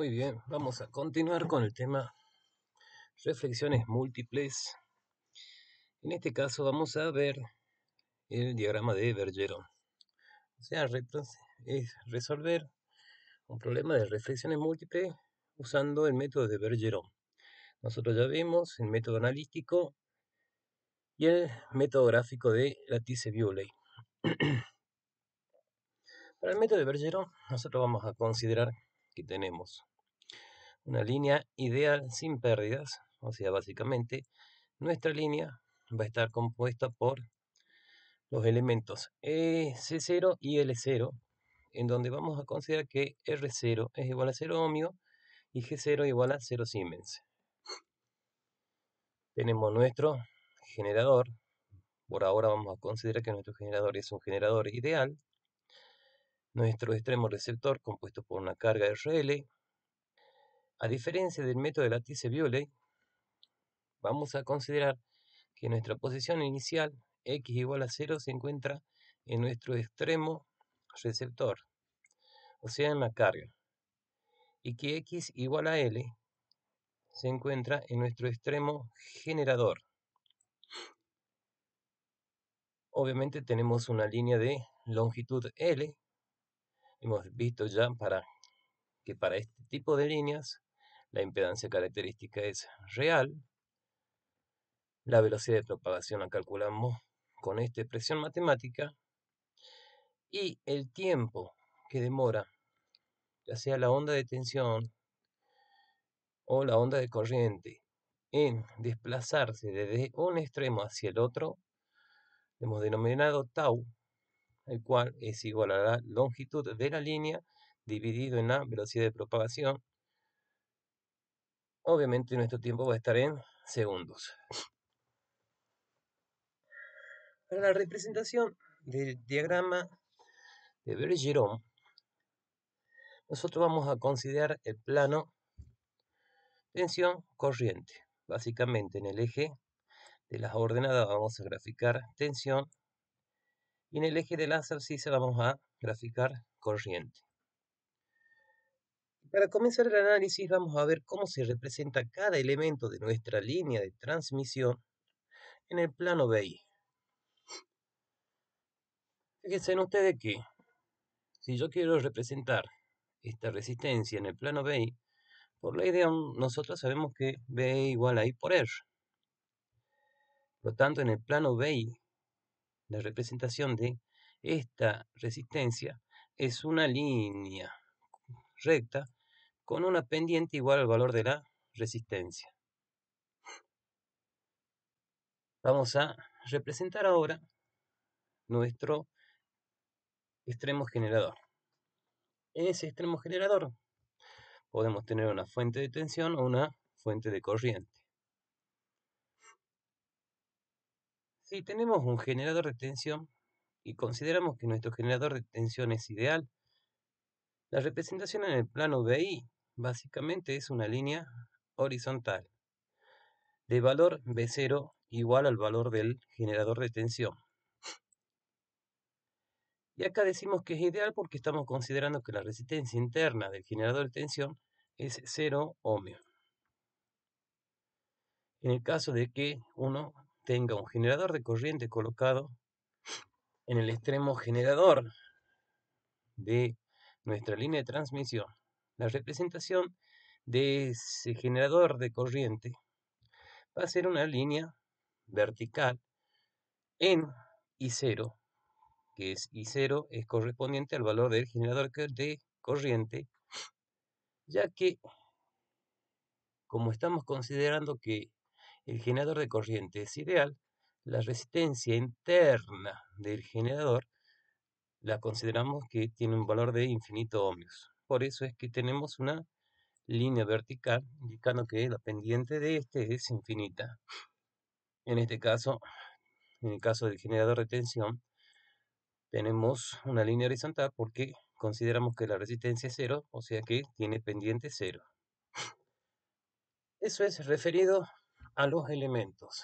Muy bien, vamos a continuar con el tema reflexiones múltiples. En este caso vamos a ver el diagrama de Bergeron. O sea, pues, es resolver un problema de reflexiones múltiples usando el método de Bergeron. Nosotros ya vimos el método analítico y el método gráfico de Latice-Bewley. Para el método de Bergeron, nosotros vamos a considerar que tenemos una línea ideal sin pérdidas, o sea, básicamente nuestra línea va a estar compuesta por los elementos e, C0 y L0, en donde vamos a considerar que R0 es igual a 0 ohmio y G0 igual a 0 Siemens. Tenemos nuestro generador, por ahora vamos a considerar que nuestro generador es un generador ideal, nuestro extremo receptor compuesto por una carga RL, a diferencia del método de lattice violet vamos a considerar que nuestra posición inicial, x igual a 0, se encuentra en nuestro extremo receptor, o sea, en la carga, y que x igual a L se encuentra en nuestro extremo generador. Obviamente tenemos una línea de longitud L, hemos visto ya que para este tipo de líneas la impedancia característica es real, la velocidad de propagación la calculamos con esta expresión matemática y el tiempo que demora, ya sea la onda de tensión o la onda de corriente, en desplazarse desde un extremo hacia el otro, hemos denominado tau, el cual es igual a la longitud de la línea dividido en la velocidad de propagación Obviamente nuestro tiempo va a estar en segundos. Para la representación del diagrama de Bergeron, nosotros vamos a considerar el plano tensión-corriente. Básicamente en el eje de las ordenadas vamos a graficar tensión y en el eje de las abscisas vamos a graficar corriente. Para comenzar el análisis vamos a ver cómo se representa cada elemento de nuestra línea de transmisión en el plano BI. Fíjense ustedes que si yo quiero representar esta resistencia en el plano BI, por la idea nosotros sabemos que BI igual a I por R. Por lo tanto, en el plano BI, la representación de esta resistencia es una línea recta con una pendiente igual al valor de la resistencia. Vamos a representar ahora nuestro extremo generador. En ese extremo generador podemos tener una fuente de tensión o una fuente de corriente. Si tenemos un generador de tensión y consideramos que nuestro generador de tensión es ideal, la representación en el plano BI Básicamente es una línea horizontal de valor v 0 igual al valor del generador de tensión. Y acá decimos que es ideal porque estamos considerando que la resistencia interna del generador de tensión es 0 ohmio. En el caso de que uno tenga un generador de corriente colocado en el extremo generador de nuestra línea de transmisión la representación de ese generador de corriente va a ser una línea vertical en I0, que es I0 es correspondiente al valor del generador de corriente, ya que como estamos considerando que el generador de corriente es ideal, la resistencia interna del generador la consideramos que tiene un valor de infinito ohmios. Por eso es que tenemos una línea vertical indicando que la pendiente de este es infinita. En este caso, en el caso del generador de tensión, tenemos una línea horizontal porque consideramos que la resistencia es cero, o sea que tiene pendiente cero. Eso es referido a los elementos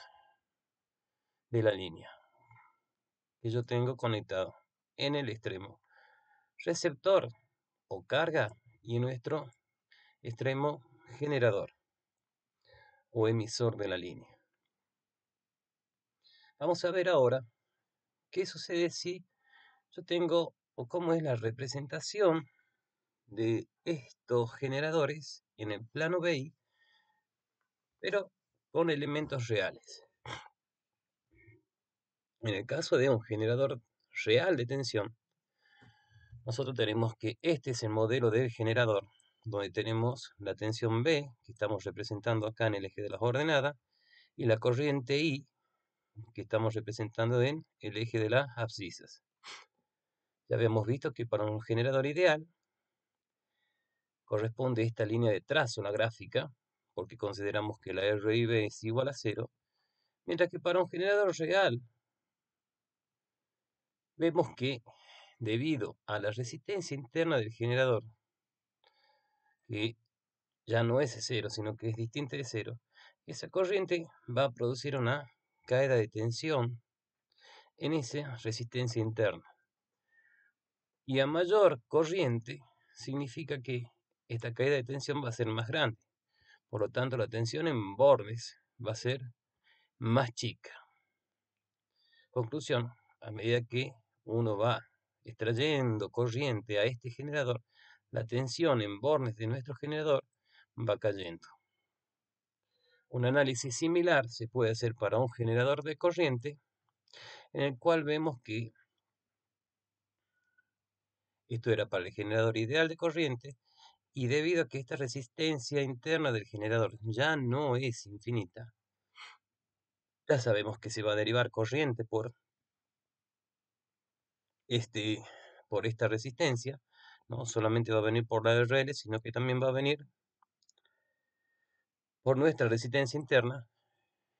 de la línea que yo tengo conectado en el extremo. Receptor o carga y nuestro extremo generador o emisor de la línea. Vamos a ver ahora qué sucede si yo tengo o cómo es la representación de estos generadores en el plano BI, pero con elementos reales. En el caso de un generador real de tensión, nosotros tenemos que este es el modelo del generador, donde tenemos la tensión B, que estamos representando acá en el eje de las ordenadas, y la corriente I, que estamos representando en el eje de las abscisas. Ya habíamos visto que para un generador ideal corresponde esta línea de trazo, la gráfica, porque consideramos que la R B es igual a cero, mientras que para un generador real vemos que debido a la resistencia interna del generador, que ya no es cero, sino que es distinta de cero, esa corriente va a producir una caída de tensión en esa resistencia interna. Y a mayor corriente significa que esta caída de tensión va a ser más grande. Por lo tanto, la tensión en bordes va a ser más chica. Conclusión, a medida que uno va Extrayendo corriente a este generador, la tensión en bornes de nuestro generador va cayendo. Un análisis similar se puede hacer para un generador de corriente, en el cual vemos que esto era para el generador ideal de corriente, y debido a que esta resistencia interna del generador ya no es infinita, ya sabemos que se va a derivar corriente por este, por esta resistencia, no solamente va a venir por la RL, sino que también va a venir por nuestra resistencia interna.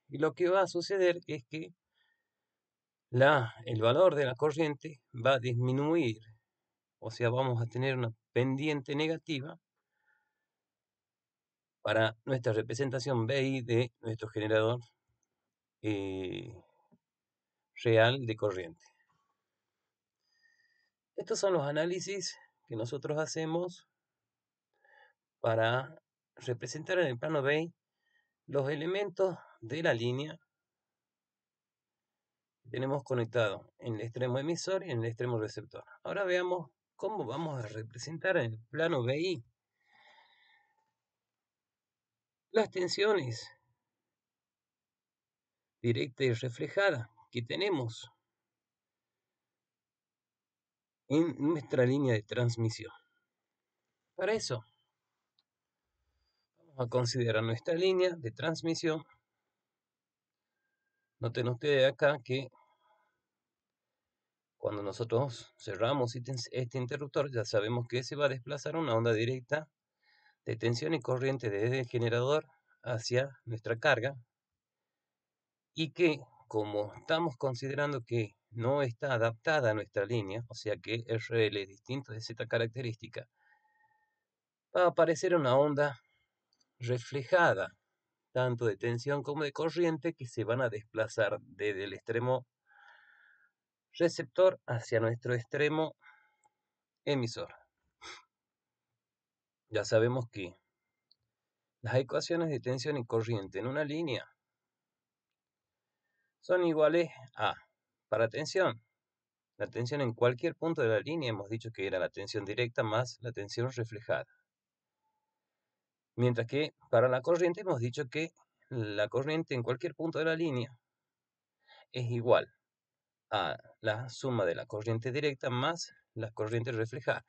Y lo que va a suceder es que la, el valor de la corriente va a disminuir, o sea, vamos a tener una pendiente negativa para nuestra representación BI de nuestro generador eh, real de corriente. Estos son los análisis que nosotros hacemos para representar en el plano B los elementos de la línea que tenemos conectado en el extremo emisor y en el extremo receptor. Ahora veamos cómo vamos a representar en el plano BI las tensiones directa y reflejada que tenemos en nuestra línea de transmisión. Para eso, vamos a considerar nuestra línea de transmisión. Noten ustedes acá que cuando nosotros cerramos este, este interruptor, ya sabemos que se va a desplazar una onda directa de tensión y corriente desde el generador hacia nuestra carga. Y que, como estamos considerando que no está adaptada a nuestra línea, o sea que RL es distinto de Z característica, va a aparecer una onda reflejada, tanto de tensión como de corriente, que se van a desplazar desde el extremo receptor hacia nuestro extremo emisor. Ya sabemos que las ecuaciones de tensión y corriente en una línea son iguales a para tensión, la tensión en cualquier punto de la línea hemos dicho que era la tensión directa más la tensión reflejada. Mientras que para la corriente hemos dicho que la corriente en cualquier punto de la línea es igual a la suma de la corriente directa más la corriente reflejada.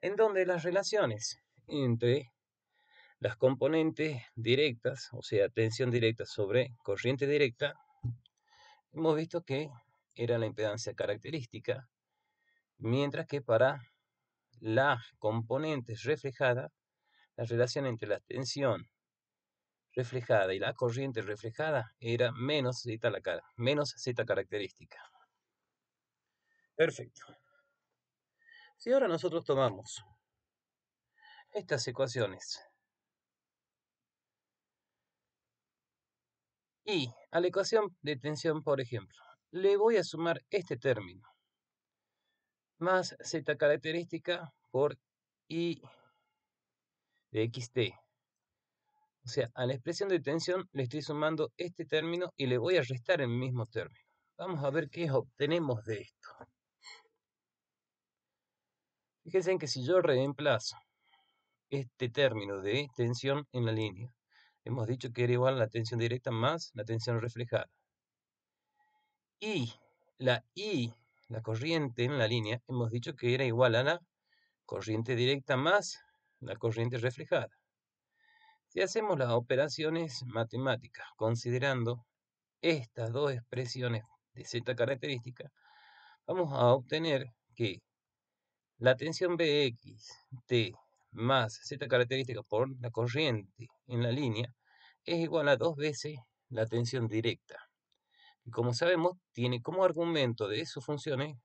En donde las relaciones entre las componentes directas, o sea, tensión directa sobre corriente directa, Hemos visto que era la impedancia característica, mientras que para las componentes reflejadas, la relación entre la tensión reflejada y la corriente reflejada era menos Z cara, menos Z característica. Perfecto. Si ahora nosotros tomamos estas ecuaciones y a la ecuación de tensión, por ejemplo, le voy a sumar este término, más z característica por i de xt. O sea, a la expresión de tensión le estoy sumando este término y le voy a restar el mismo término. Vamos a ver qué obtenemos de esto. Fíjense que si yo reemplazo este término de tensión en la línea Hemos dicho que era igual a la tensión directa más la tensión reflejada. Y la I, la corriente en la línea, hemos dicho que era igual a la corriente directa más la corriente reflejada. Si hacemos las operaciones matemáticas considerando estas dos expresiones de Z característica, vamos a obtener que la tensión BX de más Z característica por la corriente en la línea es igual a dos veces la tensión directa. Y como sabemos, tiene como argumento de sus funciones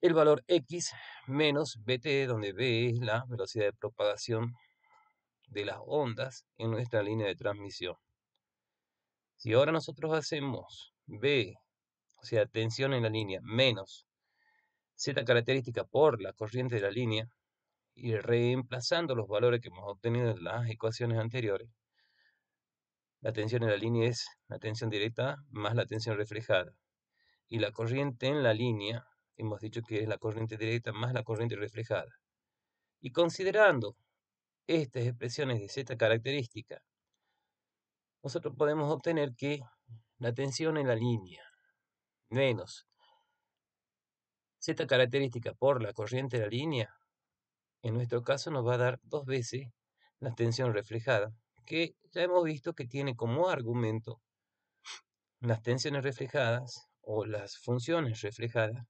el valor x menos bt, donde b es la velocidad de propagación de las ondas en nuestra línea de transmisión. Si ahora nosotros hacemos b, o sea, tensión en la línea, menos z característica por la corriente de la línea, y reemplazando los valores que hemos obtenido en las ecuaciones anteriores, la tensión en la línea es la tensión directa más la tensión reflejada. Y la corriente en la línea, hemos dicho que es la corriente directa más la corriente reflejada. Y considerando estas expresiones de Z característica, nosotros podemos obtener que la tensión en la línea menos Z característica por la corriente en la línea en nuestro caso nos va a dar dos veces la tensión reflejada, que ya hemos visto que tiene como argumento las tensiones reflejadas o las funciones reflejadas.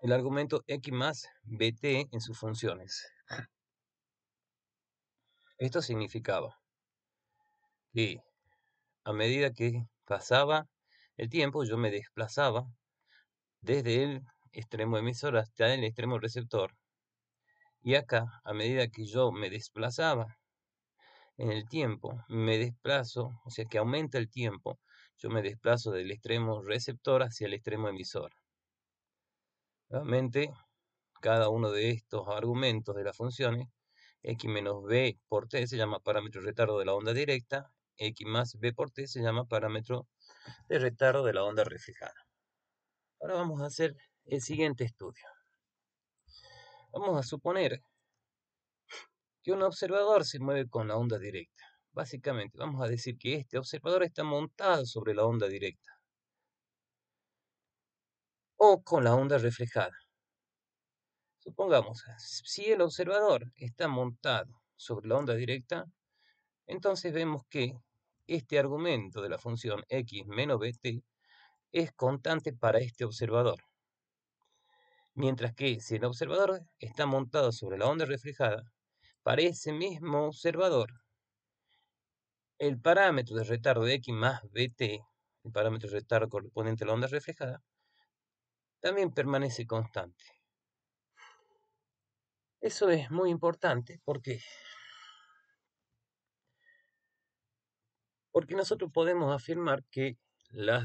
El argumento x más bt en sus funciones. Esto significaba que a medida que pasaba el tiempo, yo me desplazaba desde el extremo emisor hasta el extremo receptor. Y acá, a medida que yo me desplazaba en el tiempo, me desplazo, o sea que aumenta el tiempo, yo me desplazo del extremo receptor hacia el extremo emisor. realmente cada uno de estos argumentos de las funciones, x menos b por t se llama parámetro retardo de la onda directa, x más b por t se llama parámetro de retardo de la onda reflejada. Ahora vamos a hacer el siguiente estudio. Vamos a suponer que un observador se mueve con la onda directa. Básicamente, vamos a decir que este observador está montado sobre la onda directa o con la onda reflejada. Supongamos, si el observador está montado sobre la onda directa, entonces vemos que este argumento de la función x menos bt es constante para este observador mientras que si el observador está montado sobre la onda reflejada, para ese mismo observador, el parámetro de retardo de X más BT, el parámetro de retardo correspondiente a la onda reflejada, también permanece constante. Eso es muy importante porque porque nosotros podemos afirmar que la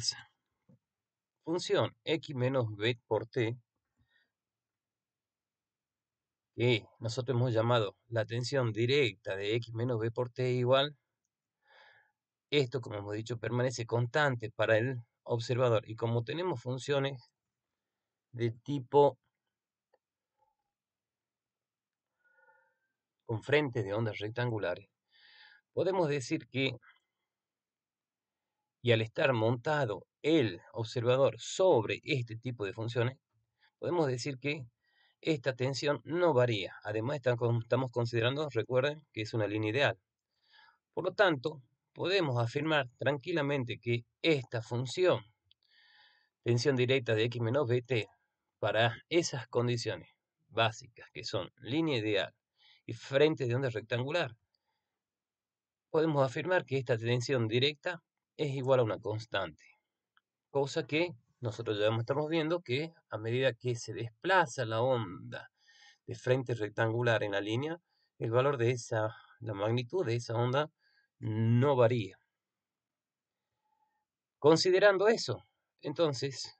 función x menos b por t que nosotros hemos llamado la atención directa de x menos b por t igual, esto, como hemos dicho, permanece constante para el observador. Y como tenemos funciones de tipo con frentes de ondas rectangulares, podemos decir que, y al estar montado el observador sobre este tipo de funciones, podemos decir que esta tensión no varía, además estamos considerando, recuerden, que es una línea ideal. Por lo tanto, podemos afirmar tranquilamente que esta función, tensión directa de x menos bt, para esas condiciones básicas que son línea ideal y frente de onda rectangular, podemos afirmar que esta tensión directa es igual a una constante, cosa que nosotros ya estamos viendo que a medida que se desplaza la onda de frente rectangular en la línea, el valor de esa, la magnitud de esa onda no varía. Considerando eso, entonces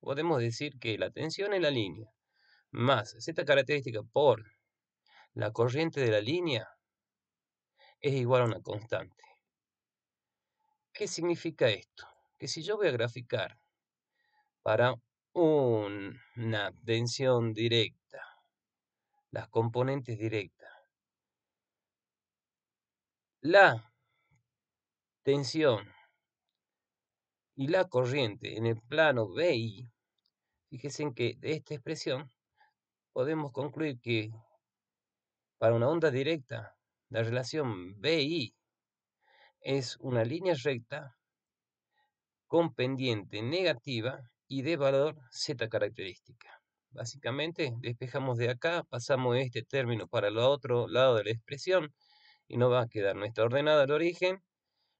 podemos decir que la tensión en la línea más esta característica por la corriente de la línea es igual a una constante. ¿Qué significa esto? Que si yo voy a graficar para una tensión directa, las componentes directas. La tensión y la corriente en el plano BI, fíjense que de esta expresión podemos concluir que para una onda directa, la relación BI es una línea recta con pendiente negativa y de valor Z característica. Básicamente despejamos de acá, pasamos este término para el otro lado de la expresión y nos va a quedar nuestra ordenada al origen,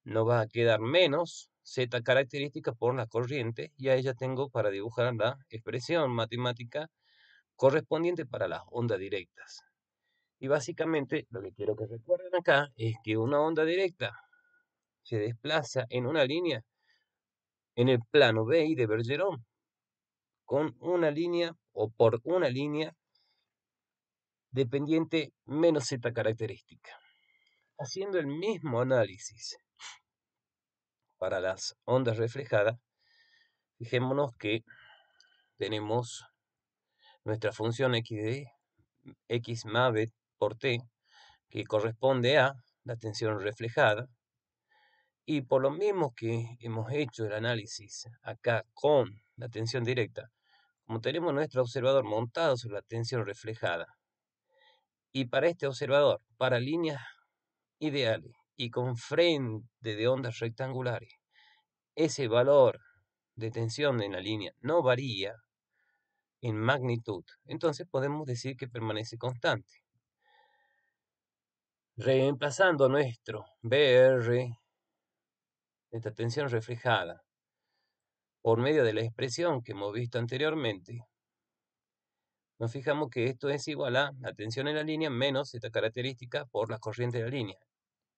nos va a quedar menos Z característica por la corriente y ahí ella tengo para dibujar la expresión matemática correspondiente para las ondas directas. Y básicamente lo que quiero que recuerden acá es que una onda directa se desplaza en una línea en el plano y de Bergeron, con una línea o por una línea dependiente menos Z característica. Haciendo el mismo análisis para las ondas reflejadas, fijémonos que tenemos nuestra función x de x B por t, que corresponde a la tensión reflejada, y por lo mismo que hemos hecho el análisis acá con la tensión directa, como tenemos nuestro observador montado sobre la tensión reflejada, y para este observador, para líneas ideales y con frente de ondas rectangulares, ese valor de tensión en la línea no varía en magnitud, entonces podemos decir que permanece constante. Reemplazando nuestro BR esta tensión reflejada por medio de la expresión que hemos visto anteriormente, nos fijamos que esto es igual a la tensión en la línea menos esta característica por la corriente de la línea.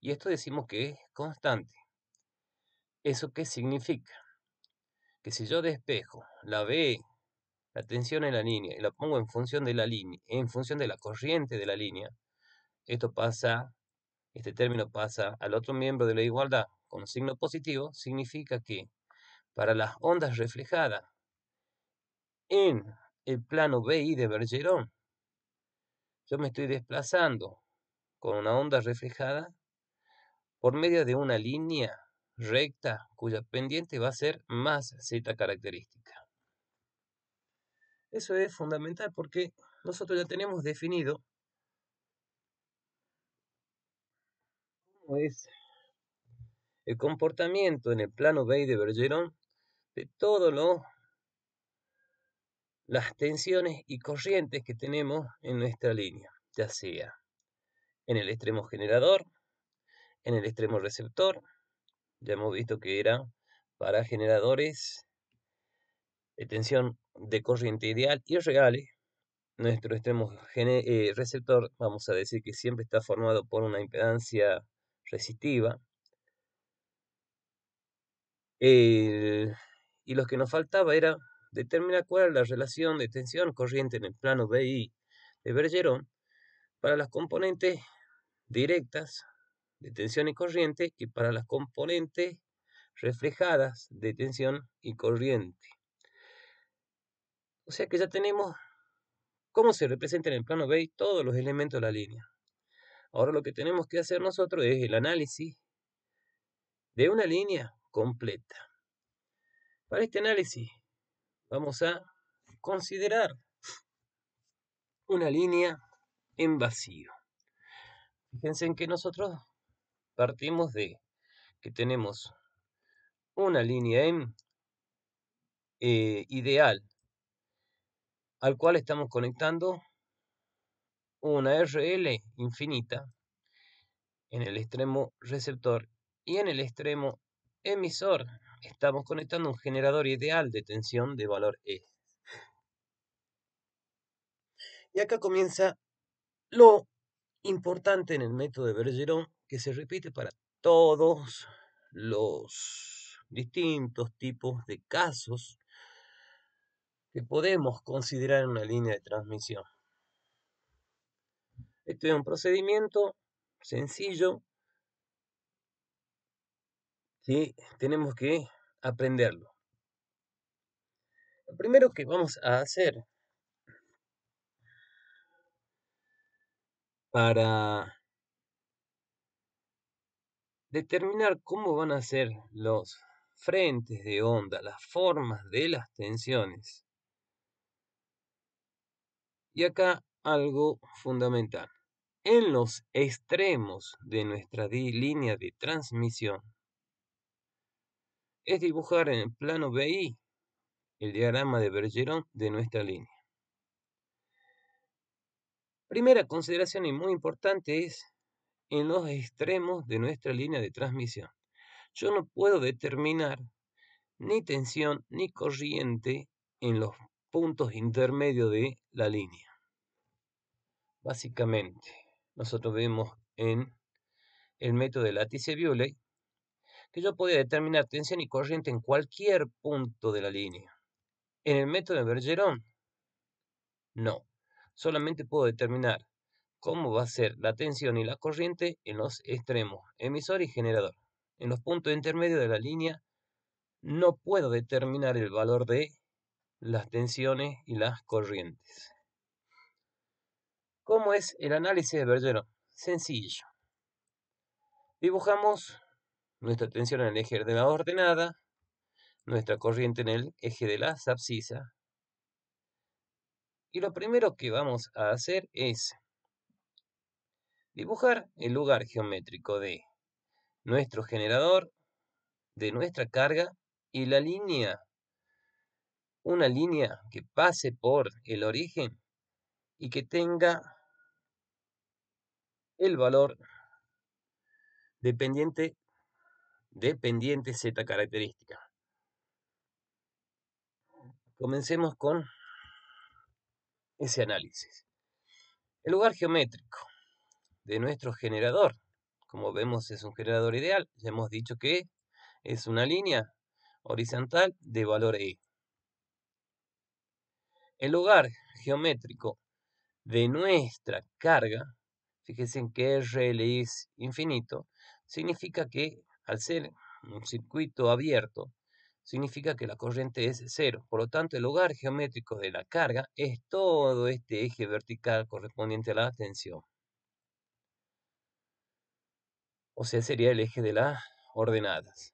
Y esto decimos que es constante. ¿Eso qué significa? Que si yo despejo la B, la tensión en la línea, y la pongo en función de la línea, en función de la corriente de la línea, esto pasa este término pasa al otro miembro de la igualdad con signo positivo, significa que para las ondas reflejadas en el plano BI de Bergeron, yo me estoy desplazando con una onda reflejada por medio de una línea recta cuya pendiente va a ser más z característica. Eso es fundamental porque nosotros ya tenemos definido es el comportamiento en el plano B de Bergeron de todas las tensiones y corrientes que tenemos en nuestra línea, ya sea en el extremo generador, en el extremo receptor, ya hemos visto que era para generadores de tensión de corriente ideal y reales, nuestro extremo eh, receptor, vamos a decir que siempre está formado por una impedancia resistiva. y lo que nos faltaba era determinar cuál es la relación de tensión corriente en el plano BI de Bergeron para las componentes directas de tensión y corriente y para las componentes reflejadas de tensión y corriente. O sea que ya tenemos cómo se representan en el plano BI todos los elementos de la línea. Ahora lo que tenemos que hacer nosotros es el análisis de una línea completa. Para este análisis vamos a considerar una línea en vacío. Fíjense en que nosotros partimos de que tenemos una línea en eh, ideal al cual estamos conectando una RL infinita en el extremo receptor y en el extremo emisor estamos conectando un generador ideal de tensión de valor E. Y acá comienza lo importante en el método de Bergeron que se repite para todos los distintos tipos de casos que podemos considerar en una línea de transmisión esto es un procedimiento sencillo tenemos que aprenderlo. Lo primero que vamos a hacer para determinar cómo van a ser los frentes de onda, las formas de las tensiones. Y acá algo fundamental en los extremos de nuestra línea de transmisión es dibujar en el plano BI el diagrama de Bergeron de nuestra línea. Primera consideración y muy importante es en los extremos de nuestra línea de transmisión. Yo no puedo determinar ni tensión ni corriente en los puntos intermedios de la línea. Básicamente, nosotros vimos en el método de látice violet que yo podía determinar tensión y corriente en cualquier punto de la línea. En el método de Bergeron, no. Solamente puedo determinar cómo va a ser la tensión y la corriente en los extremos, emisor y generador. En los puntos intermedios de la línea no puedo determinar el valor de las tensiones y las corrientes. ¿Cómo es el análisis de Bergeron? Sencillo. Dibujamos nuestra tensión en el eje de la ordenada, nuestra corriente en el eje de la abscisa. Y lo primero que vamos a hacer es dibujar el lugar geométrico de nuestro generador, de nuestra carga y la línea. Una línea que pase por el origen y que tenga el valor dependiente dependiente Z característica. Comencemos con ese análisis. El lugar geométrico de nuestro generador, como vemos es un generador ideal, ya hemos dicho que es una línea horizontal de valor E. El lugar geométrico de nuestra carga fíjense que RLI es infinito, significa que al ser un circuito abierto, significa que la corriente es cero. Por lo tanto, el lugar geométrico de la carga es todo este eje vertical correspondiente a la tensión. O sea, sería el eje de las ordenadas.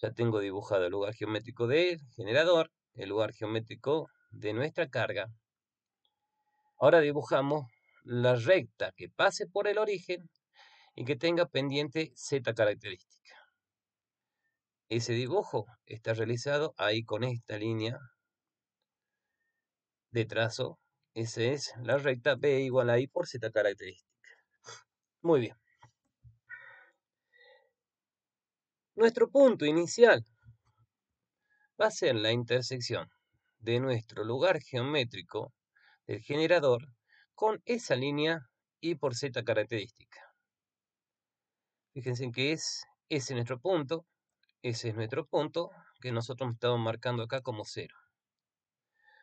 Ya tengo dibujado el lugar geométrico del generador, el lugar geométrico de nuestra carga. Ahora dibujamos la recta que pase por el origen y que tenga pendiente Z característica. Ese dibujo está realizado ahí con esta línea de trazo. Esa es la recta B igual a I por Z característica. Muy bien. Nuestro punto inicial va a ser la intersección de nuestro lugar geométrico del generador con esa línea y por Z característica. Fíjense que es ese nuestro punto, ese es nuestro punto que nosotros estamos marcando acá como cero.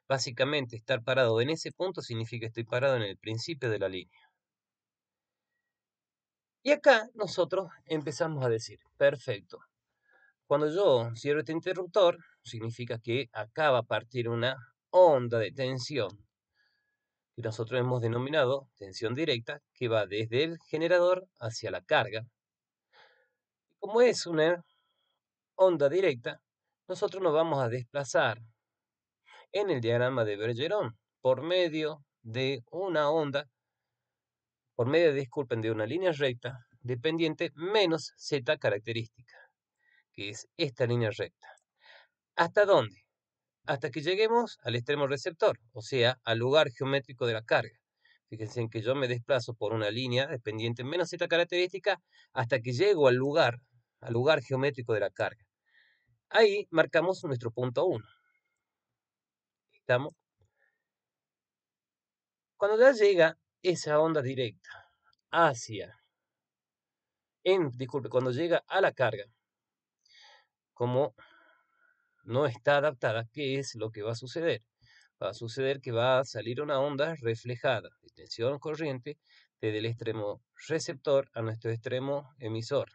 Básicamente estar parado en ese punto significa que estoy parado en el principio de la línea. Y acá nosotros empezamos a decir, perfecto, cuando yo cierro este interruptor, significa que acá va a partir una onda de tensión y nosotros hemos denominado tensión directa que va desde el generador hacia la carga. Como es una onda directa, nosotros nos vamos a desplazar en el diagrama de Bergeron por medio de una onda, por medio, disculpen, de una línea recta dependiente menos z característica, que es esta línea recta. ¿Hasta dónde? hasta que lleguemos al extremo receptor, o sea, al lugar geométrico de la carga. Fíjense en que yo me desplazo por una línea dependiente menos esta característica hasta que llego al lugar, al lugar geométrico de la carga. Ahí marcamos nuestro punto 1. ¿Estamos? Cuando ya llega esa onda directa hacia, en, disculpe, cuando llega a la carga, como no está adaptada, ¿qué es lo que va a suceder? Va a suceder que va a salir una onda reflejada de tensión corriente desde el extremo receptor a nuestro extremo emisor.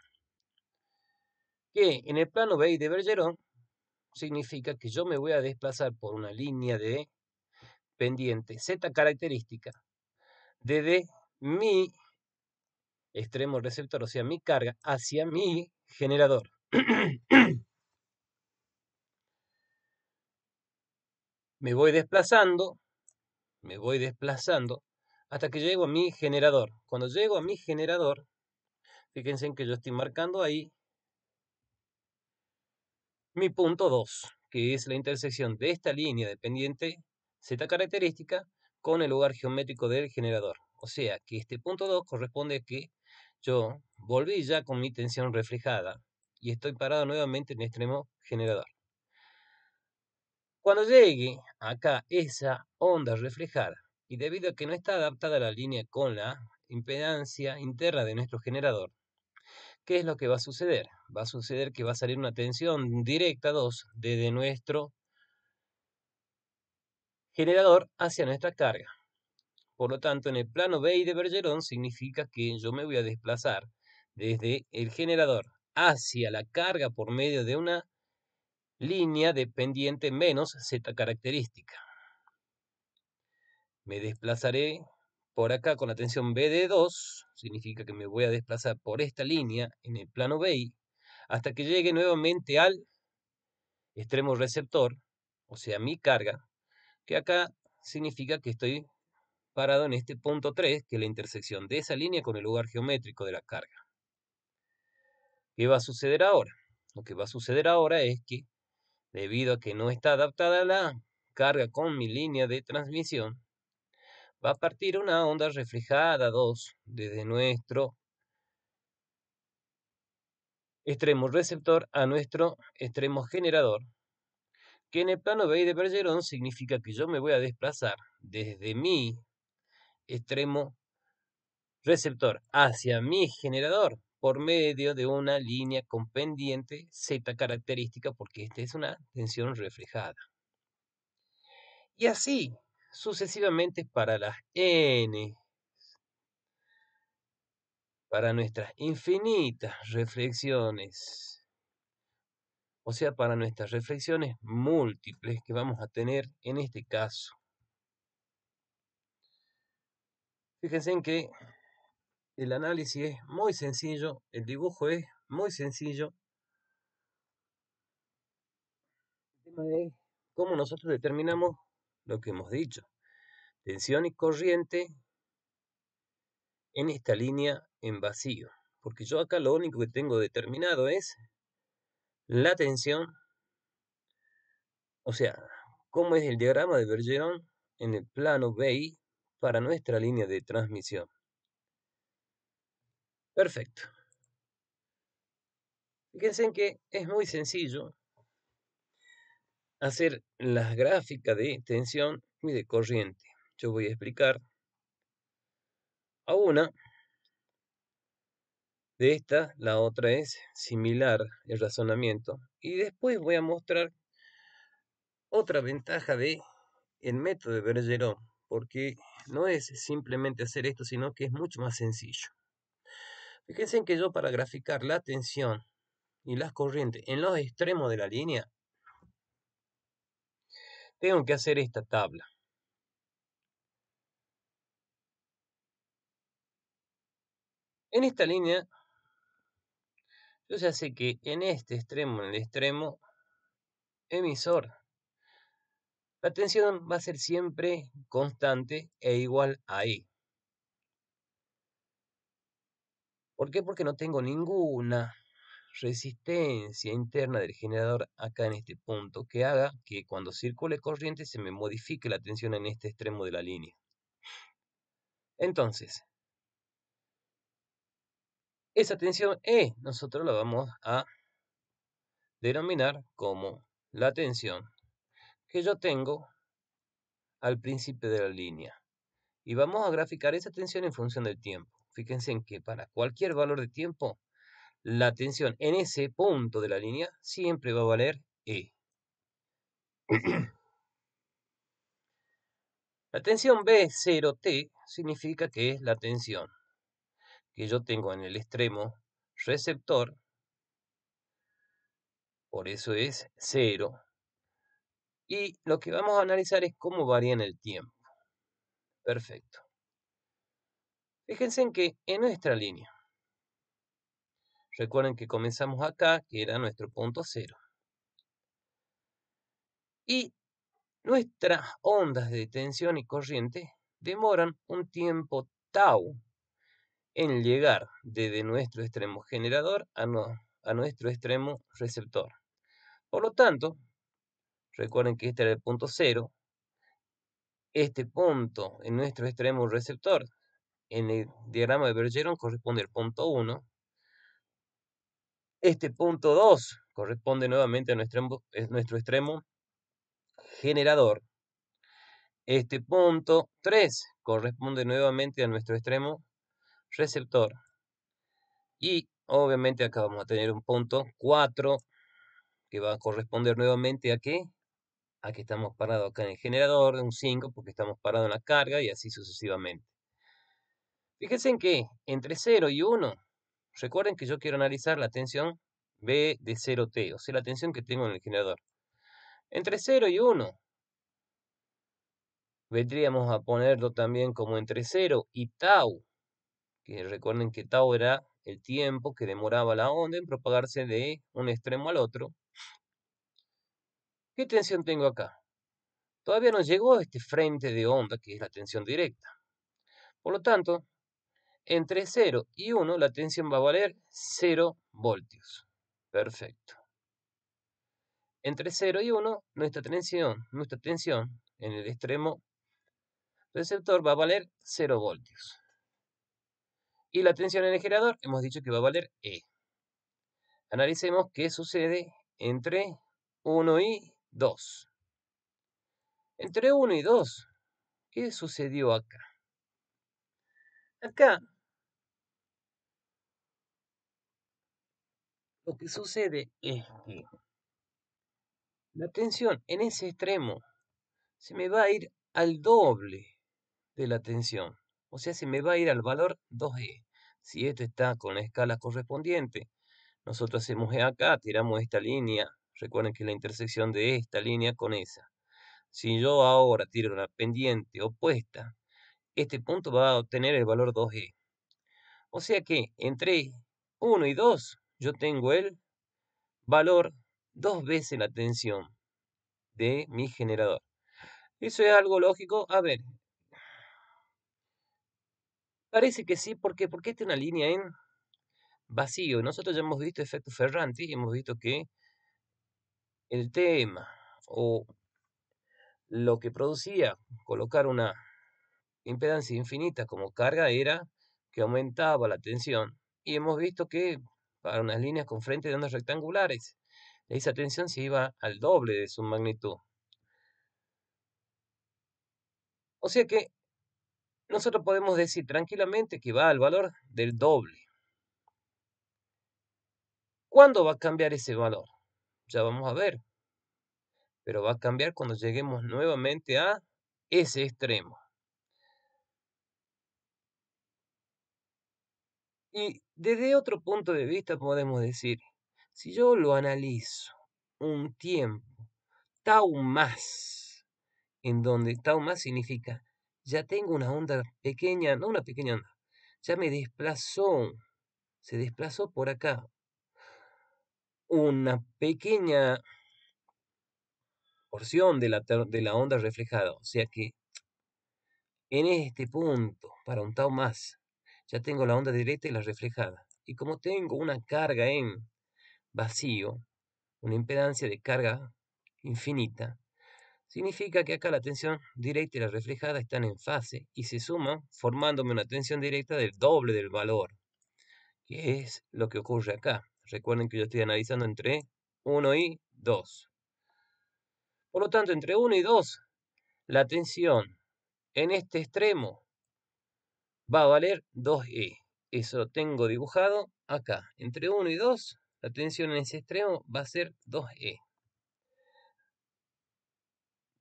Que en el plano B de Bergeron significa que yo me voy a desplazar por una línea de pendiente Z característica desde mi extremo receptor, o sea, mi carga, hacia mi generador. me voy desplazando, me voy desplazando hasta que llego a mi generador. Cuando llego a mi generador, fíjense en que yo estoy marcando ahí mi punto 2, que es la intersección de esta línea de pendiente Z característica con el lugar geométrico del generador. O sea que este punto 2 corresponde a que yo volví ya con mi tensión reflejada y estoy parado nuevamente en el extremo generador. Cuando llegue acá esa onda reflejada, y debido a que no está adaptada a la línea con la impedancia interna de nuestro generador, ¿qué es lo que va a suceder? Va a suceder que va a salir una tensión directa 2 desde nuestro generador hacia nuestra carga. Por lo tanto, en el plano B de Bergeron significa que yo me voy a desplazar desde el generador hacia la carga por medio de una línea de pendiente menos z característica. Me desplazaré por acá con la tensión B de 2, significa que me voy a desplazar por esta línea en el plano BI, hasta que llegue nuevamente al extremo receptor, o sea, mi carga, que acá significa que estoy parado en este punto 3, que es la intersección de esa línea con el lugar geométrico de la carga. ¿Qué va a suceder ahora? Lo que va a suceder ahora es que debido a que no está adaptada la carga con mi línea de transmisión, va a partir una onda reflejada 2 desde nuestro extremo receptor a nuestro extremo generador, que en el plano B de Bergeron significa que yo me voy a desplazar desde mi extremo receptor hacia mi generador por medio de una línea con pendiente Z característica porque esta es una tensión reflejada. Y así sucesivamente para las n, para nuestras infinitas reflexiones, o sea, para nuestras reflexiones múltiples que vamos a tener en este caso. Fíjense en que el análisis es muy sencillo, el dibujo es muy sencillo. El tema es cómo nosotros determinamos lo que hemos dicho. Tensión y corriente en esta línea en vacío. Porque yo acá lo único que tengo determinado es la tensión. O sea, cómo es el diagrama de Bergeron en el plano BI para nuestra línea de transmisión. Perfecto. Fíjense que es muy sencillo hacer las gráficas de tensión y de corriente. Yo voy a explicar a una de esta, la otra es similar el razonamiento. Y después voy a mostrar otra ventaja de el método de Bergeron, porque no es simplemente hacer esto, sino que es mucho más sencillo. Fíjense que yo para graficar la tensión y las corrientes en los extremos de la línea, tengo que hacer esta tabla. En esta línea, yo ya sé que en este extremo, en el extremo emisor, la tensión va a ser siempre constante e igual a I. ¿Por qué? Porque no tengo ninguna resistencia interna del generador acá en este punto que haga que cuando circule corriente se me modifique la tensión en este extremo de la línea. Entonces, esa tensión E nosotros la vamos a denominar como la tensión que yo tengo al principio de la línea. Y vamos a graficar esa tensión en función del tiempo. Fíjense en que para cualquier valor de tiempo, la tensión en ese punto de la línea siempre va a valer E. La tensión B0T significa que es la tensión que yo tengo en el extremo receptor, por eso es 0, y lo que vamos a analizar es cómo varía en el tiempo. Perfecto. Fíjense en que en nuestra línea, recuerden que comenzamos acá, que era nuestro punto cero. Y nuestras ondas de tensión y corriente demoran un tiempo tau en llegar desde nuestro extremo generador a, a nuestro extremo receptor. Por lo tanto, recuerden que este era el punto cero, este punto en nuestro extremo receptor en el diagrama de Bergeron corresponde al punto 1. Este punto 2 corresponde nuevamente a nuestro, extremo generador. Este punto 3 corresponde nuevamente a nuestro extremo receptor. Y obviamente acá vamos a tener un punto 4 que va a corresponder nuevamente a qué? A que estamos parados acá en el generador, un 5 porque estamos parados en la carga y así sucesivamente. Fíjense que entre 0 y 1, recuerden que yo quiero analizar la tensión B de 0T, o sea, la tensión que tengo en el generador. Entre 0 y 1, vendríamos a ponerlo también como entre 0 y tau, que recuerden que tau era el tiempo que demoraba la onda en propagarse de un extremo al otro. ¿Qué tensión tengo acá? Todavía no llegó a este frente de onda, que es la tensión directa. Por lo tanto, entre 0 y 1 la tensión va a valer 0 voltios. Perfecto. Entre 0 y 1 nuestra tensión, nuestra tensión en el extremo receptor va a valer 0 voltios. Y la tensión en el generador hemos dicho que va a valer E. Analicemos qué sucede entre 1 y 2. Entre 1 y 2, ¿qué sucedió acá? Acá Lo que sucede es que la tensión en ese extremo se me va a ir al doble de la tensión. O sea, se me va a ir al valor 2E. Si esto está con la escala correspondiente, nosotros hacemos E acá, tiramos esta línea. Recuerden que la intersección de esta línea con esa. Si yo ahora tiro la pendiente opuesta, este punto va a obtener el valor 2E. O sea que entre 1 y 2 yo tengo el valor dos veces la tensión de mi generador. ¿Eso es algo lógico? A ver. Parece que sí, ¿por qué? Porque esta es una línea en vacío. Nosotros ya hemos visto efecto Ferranti y hemos visto que el tema o lo que producía colocar una impedancia infinita como carga era que aumentaba la tensión. Y hemos visto que para unas líneas con frente de ondas rectangulares. Le esa atención se iba al doble de su magnitud. O sea que nosotros podemos decir tranquilamente que va al valor del doble. ¿Cuándo va a cambiar ese valor? Ya vamos a ver. Pero va a cambiar cuando lleguemos nuevamente a ese extremo. Y desde otro punto de vista podemos decir, si yo lo analizo un tiempo, tau más, en donde tau más significa, ya tengo una onda pequeña, no una pequeña onda, ya me desplazó, se desplazó por acá, una pequeña porción de la, de la onda reflejada, o sea que en este punto, para un tau más, ya tengo la onda directa y la reflejada. Y como tengo una carga en vacío, una impedancia de carga infinita, significa que acá la tensión directa y la reflejada están en fase y se suman formándome una tensión directa del doble del valor, que es lo que ocurre acá. Recuerden que yo estoy analizando entre 1 y 2. Por lo tanto, entre 1 y 2, la tensión en este extremo va a valer 2E. Eso lo tengo dibujado acá. Entre 1 y 2, la tensión en ese extremo va a ser 2E.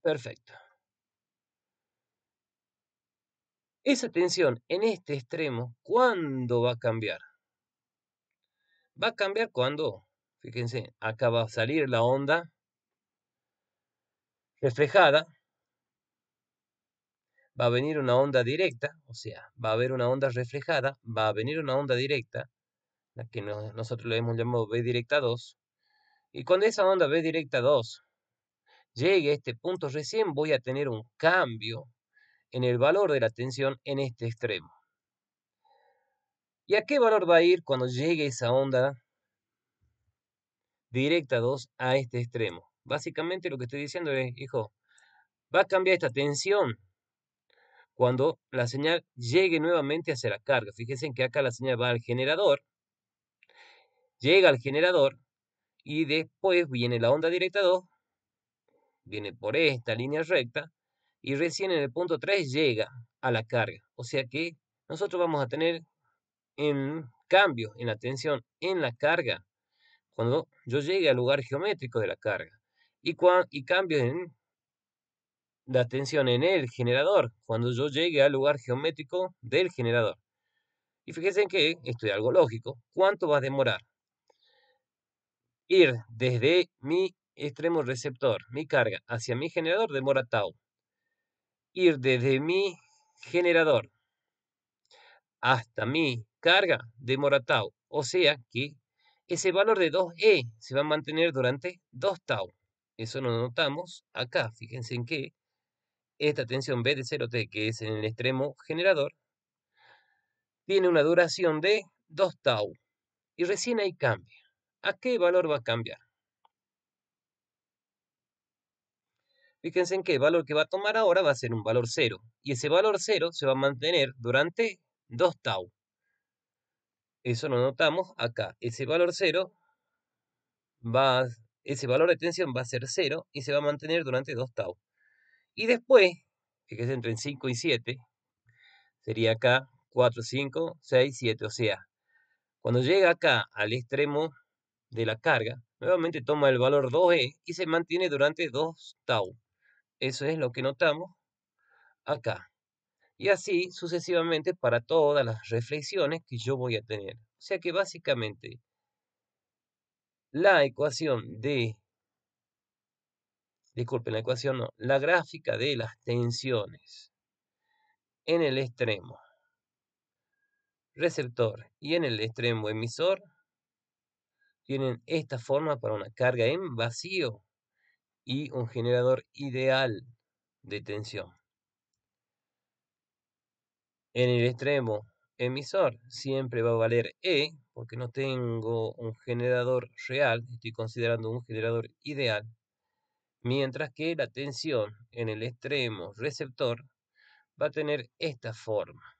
Perfecto. Esa tensión en este extremo, ¿cuándo va a cambiar? Va a cambiar cuando, fíjense, acá va a salir la onda reflejada va a venir una onda directa, o sea, va a haber una onda reflejada, va a venir una onda directa, la que nosotros le hemos llamado B directa 2, y cuando esa onda B directa 2 llegue a este punto, recién voy a tener un cambio en el valor de la tensión en este extremo. ¿Y a qué valor va a ir cuando llegue esa onda directa 2 a este extremo? Básicamente lo que estoy diciendo es, hijo, va a cambiar esta tensión cuando la señal llegue nuevamente hacia la carga. Fíjense que acá la señal va al generador, llega al generador y después viene la onda directa 2, viene por esta línea recta y recién en el punto 3 llega a la carga. O sea que nosotros vamos a tener en cambio en la tensión en la carga cuando yo llegue al lugar geométrico de la carga y, y cambios en la tensión en el generador cuando yo llegue al lugar geométrico del generador. Y fíjense que esto es algo lógico. ¿Cuánto va a demorar? Ir desde mi extremo receptor, mi carga, hacia mi generador demora tau. Ir desde mi generador hasta mi carga demora tau. O sea que ese valor de 2E se va a mantener durante 2 tau. Eso lo notamos acá. Fíjense en que esta tensión B de 0T, que es en el extremo generador, tiene una duración de 2 tau. Y recién ahí cambia. ¿A qué valor va a cambiar? Fíjense en que el valor que va a tomar ahora va a ser un valor 0. Y ese valor 0 se va a mantener durante 2 tau. Eso lo notamos acá. Ese valor 0 va ese valor de tensión va a ser 0 y se va a mantener durante 2 tau. Y después, que es entre 5 y 7, sería acá 4, 5, 6, 7. O sea, cuando llega acá al extremo de la carga, nuevamente toma el valor 2E y se mantiene durante 2 tau. Eso es lo que notamos acá. Y así sucesivamente para todas las reflexiones que yo voy a tener. O sea que básicamente la ecuación de disculpen, la ecuación no, la gráfica de las tensiones en el extremo receptor y en el extremo emisor tienen esta forma para una carga en vacío y un generador ideal de tensión. En el extremo emisor siempre va a valer E porque no tengo un generador real, estoy considerando un generador ideal mientras que la tensión en el extremo receptor va a tener esta forma.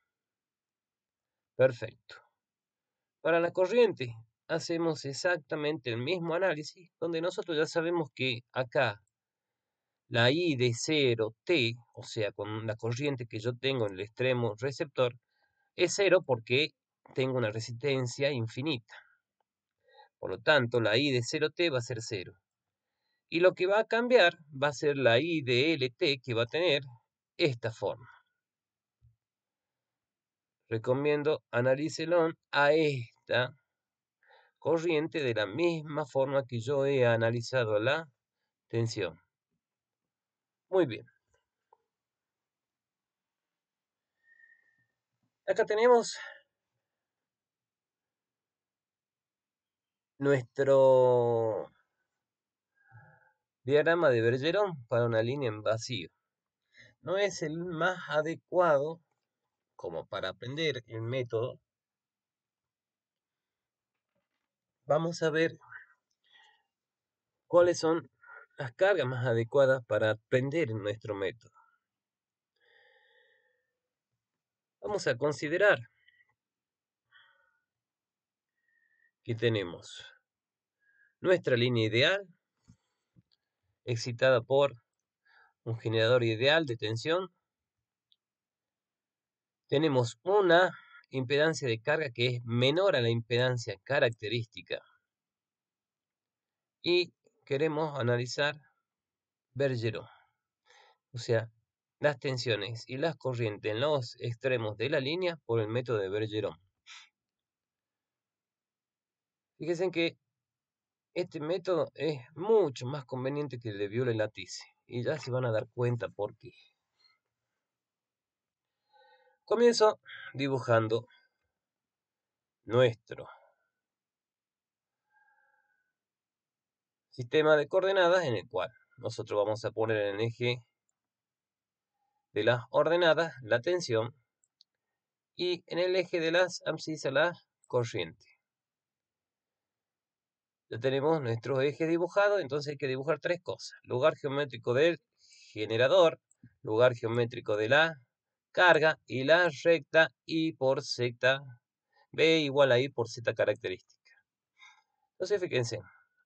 Perfecto. Para la corriente hacemos exactamente el mismo análisis, donde nosotros ya sabemos que acá la I de 0T, o sea, con la corriente que yo tengo en el extremo receptor, es 0 porque tengo una resistencia infinita. Por lo tanto, la I de 0T va a ser 0. Y lo que va a cambiar va a ser la I que va a tener esta forma. Recomiendo analícelo a esta corriente de la misma forma que yo he analizado la tensión. Muy bien. Acá tenemos nuestro Diagrama de Bergeron para una línea en vacío. No es el más adecuado como para aprender el método. Vamos a ver cuáles son las cargas más adecuadas para aprender nuestro método. Vamos a considerar que tenemos nuestra línea ideal, excitada por un generador ideal de tensión. Tenemos una impedancia de carga que es menor a la impedancia característica. Y queremos analizar Bergeron. O sea, las tensiones y las corrientes en los extremos de la línea por el método de Bergeron. Fíjense que este método es mucho más conveniente que el de Viola y y ya se van a dar cuenta por qué. Comienzo dibujando nuestro sistema de coordenadas en el cual nosotros vamos a poner en el eje de las ordenadas la tensión y en el eje de las abscisas la corriente ya tenemos nuestros ejes dibujados, entonces hay que dibujar tres cosas. Lugar geométrico del generador, lugar geométrico de la carga y la recta I por Z, B igual a I por Z característica. Entonces fíjense,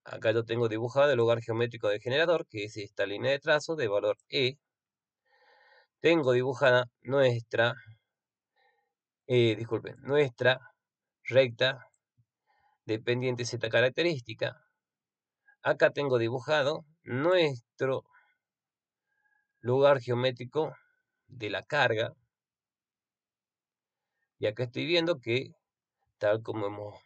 acá yo tengo dibujado el lugar geométrico del generador, que es esta línea de trazo de valor E. Tengo dibujada nuestra, eh, disculpen, nuestra recta de esta característica. Acá tengo dibujado nuestro lugar geométrico de la carga. Y acá estoy viendo que, tal como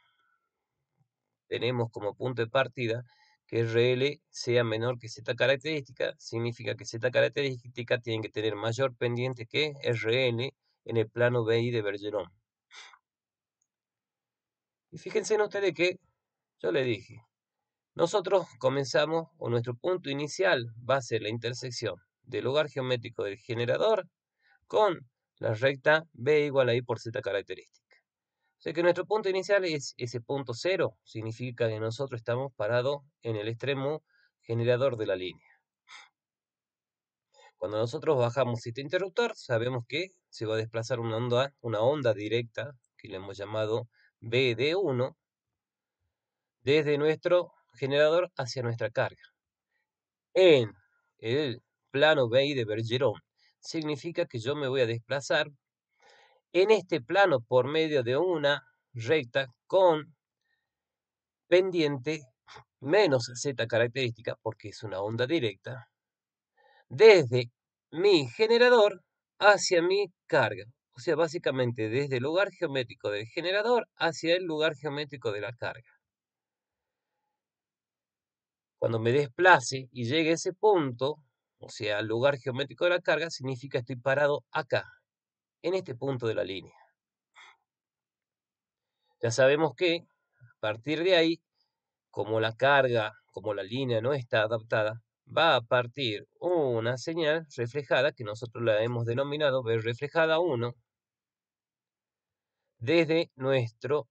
tenemos como punto de partida, que RL sea menor que Z característica, significa que Z característica tiene que tener mayor pendiente que RL en el plano BI de Bergeron. Y fíjense en ustedes que yo le dije, nosotros comenzamos, o nuestro punto inicial va a ser la intersección del lugar geométrico del generador con la recta B igual a I por Z característica. O sea que nuestro punto inicial es ese punto cero, significa que nosotros estamos parados en el extremo generador de la línea. Cuando nosotros bajamos este interruptor, sabemos que se va a desplazar una onda, una onda directa, que le hemos llamado BD1 desde nuestro generador hacia nuestra carga. En el plano BI de Bergeron significa que yo me voy a desplazar en este plano por medio de una recta con pendiente menos Z característica, porque es una onda directa, desde mi generador hacia mi carga sea, básicamente desde el lugar geométrico del generador hacia el lugar geométrico de la carga. Cuando me desplace y llegue a ese punto, o sea, al lugar geométrico de la carga, significa estoy parado acá, en este punto de la línea. Ya sabemos que a partir de ahí, como la carga, como la línea no está adaptada, va a partir una señal reflejada que nosotros la hemos denominado ver reflejada 1 desde nuestro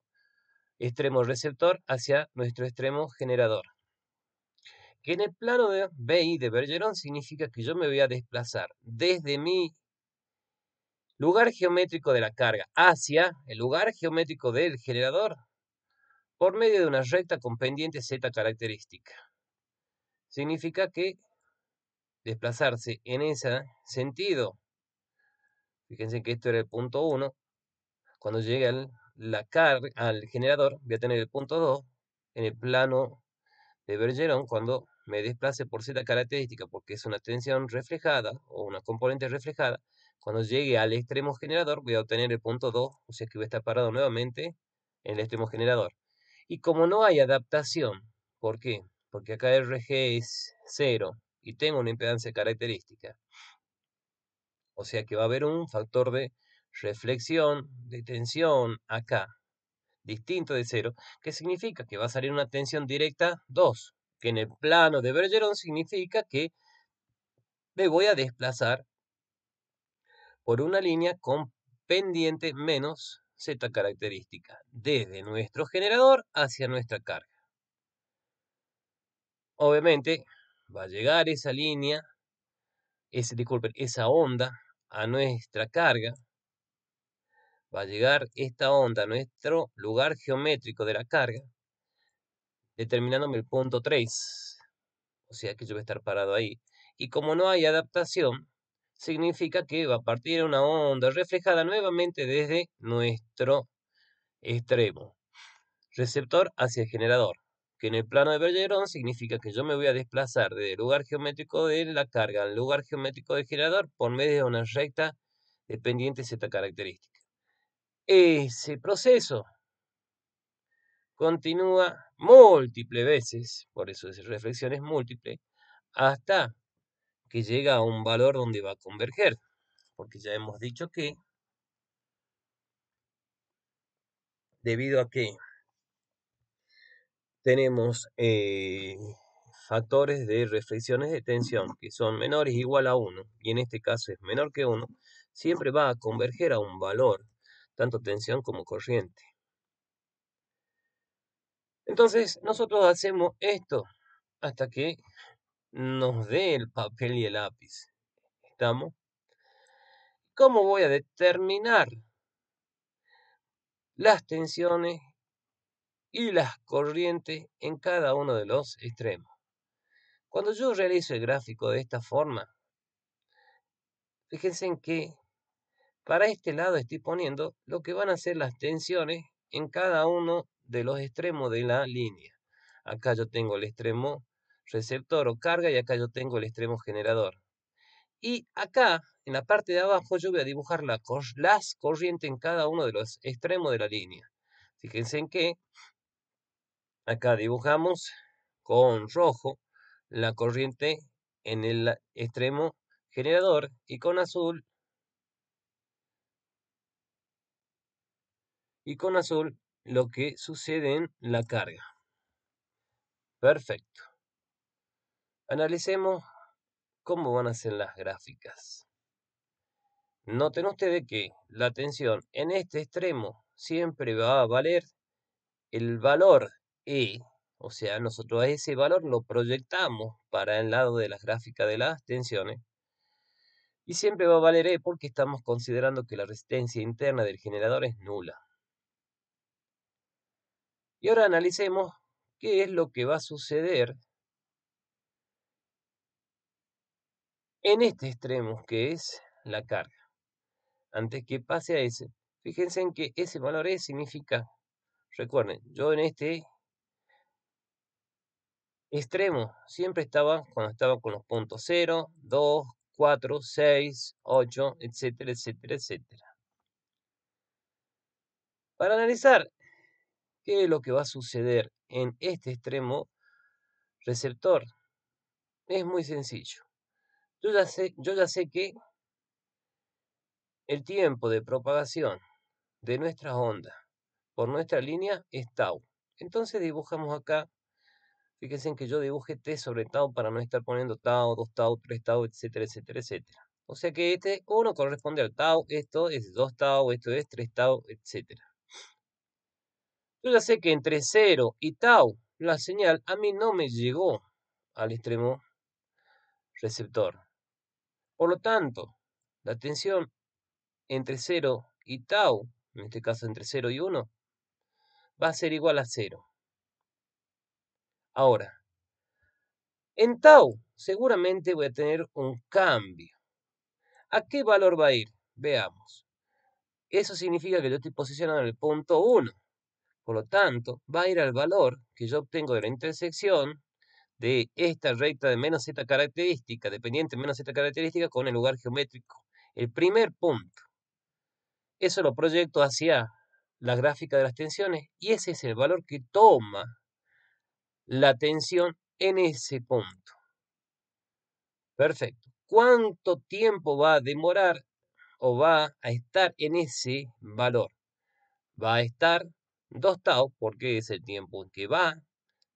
extremo receptor hacia nuestro extremo generador. Que en el plano de BI de Bergeron significa que yo me voy a desplazar desde mi lugar geométrico de la carga hacia el lugar geométrico del generador por medio de una recta con pendiente z característica. Significa que desplazarse en ese sentido, fíjense que esto era el punto 1, cuando llegue al, generador, voy a tener el punto 2 en el plano de Bergeron cuando me desplace por cierta característica, porque es una tensión reflejada o una componente reflejada. Cuando llegue al extremo generador, voy a obtener el punto 2, o sea que voy a estar parado nuevamente en el extremo generador. Y como no hay adaptación, ¿por qué? Porque acá RG es 0 y tengo una impedancia característica. O sea que va a haber un factor de reflexión, de tensión acá, distinto de cero, que significa que va a salir una tensión directa 2, que en el plano de Bergeron significa que me voy a desplazar por una línea con pendiente menos Z característica, desde nuestro generador hacia nuestra carga. Obviamente va a llegar esa línea, ese, disculpen, esa onda a nuestra carga, va a llegar esta onda a nuestro lugar geométrico de la carga, determinándome el punto 3. O sea que yo voy a estar parado ahí. Y como no hay adaptación, significa que va a partir una onda reflejada nuevamente desde nuestro extremo. Receptor hacia el generador, que en el plano de Bergeron significa que yo me voy a desplazar desde el lugar geométrico de la carga al lugar geométrico del generador por medio de una recta de esta característica ese proceso continúa múltiples veces, por eso es reflexiones múltiples, hasta que llega a un valor donde va a converger, porque ya hemos dicho que debido a que tenemos eh, factores de reflexiones de tensión que son menores igual a 1, y en este caso es menor que 1, siempre va a converger a un valor tanto tensión como corriente. Entonces, nosotros hacemos esto hasta que nos dé el papel y el lápiz. ¿Estamos? ¿Cómo voy a determinar las tensiones y las corrientes en cada uno de los extremos? Cuando yo realizo el gráfico de esta forma, fíjense en que para este lado estoy poniendo lo que van a ser las tensiones en cada uno de los extremos de la línea. Acá yo tengo el extremo receptor o carga y acá yo tengo el extremo generador. Y acá, en la parte de abajo, yo voy a dibujar las corrientes en cada uno de los extremos de la línea. Fíjense en que acá dibujamos con rojo la corriente en el extremo generador y con azul y con azul, lo que sucede en la carga. Perfecto. Analicemos cómo van a ser las gráficas. Noten ustedes que la tensión en este extremo siempre va a valer el valor E, o sea, nosotros ese valor lo proyectamos para el lado de las gráficas de las tensiones, y siempre va a valer E porque estamos considerando que la resistencia interna del generador es nula. Y ahora analicemos qué es lo que va a suceder en este extremo, que es la carga. Antes que pase a ese, fíjense en que ese valor es, significa, recuerden, yo en este extremo siempre estaba cuando estaba con los puntos 0, 2, 4, 6, 8, etcétera, etcétera, etcétera. Para analizar ¿Qué es lo que va a suceder en este extremo receptor? Es muy sencillo. Yo ya sé, yo ya sé que el tiempo de propagación de nuestras ondas por nuestra línea es tau. Entonces dibujamos acá, fíjense que yo dibuje t sobre tau para no estar poniendo tau, 2 tau, 3 tau, etcétera, etcétera, etcétera. O sea que este 1 corresponde al tau, esto es 2 tau, esto es 3 tau, etcétera. Yo ya sé que entre 0 y tau la señal a mí no me llegó al extremo receptor. Por lo tanto, la tensión entre 0 y tau, en este caso entre 0 y 1, va a ser igual a 0. Ahora, en tau seguramente voy a tener un cambio. ¿A qué valor va a ir? Veamos. Eso significa que yo estoy posicionado en el punto 1. Por lo tanto, va a ir al valor que yo obtengo de la intersección de esta recta de menos z característica, dependiente menos z característica, con el lugar geométrico. El primer punto. Eso lo proyecto hacia la gráfica de las tensiones y ese es el valor que toma la tensión en ese punto. Perfecto. ¿Cuánto tiempo va a demorar o va a estar en ese valor? Va a estar 2 tau, porque es el tiempo en que va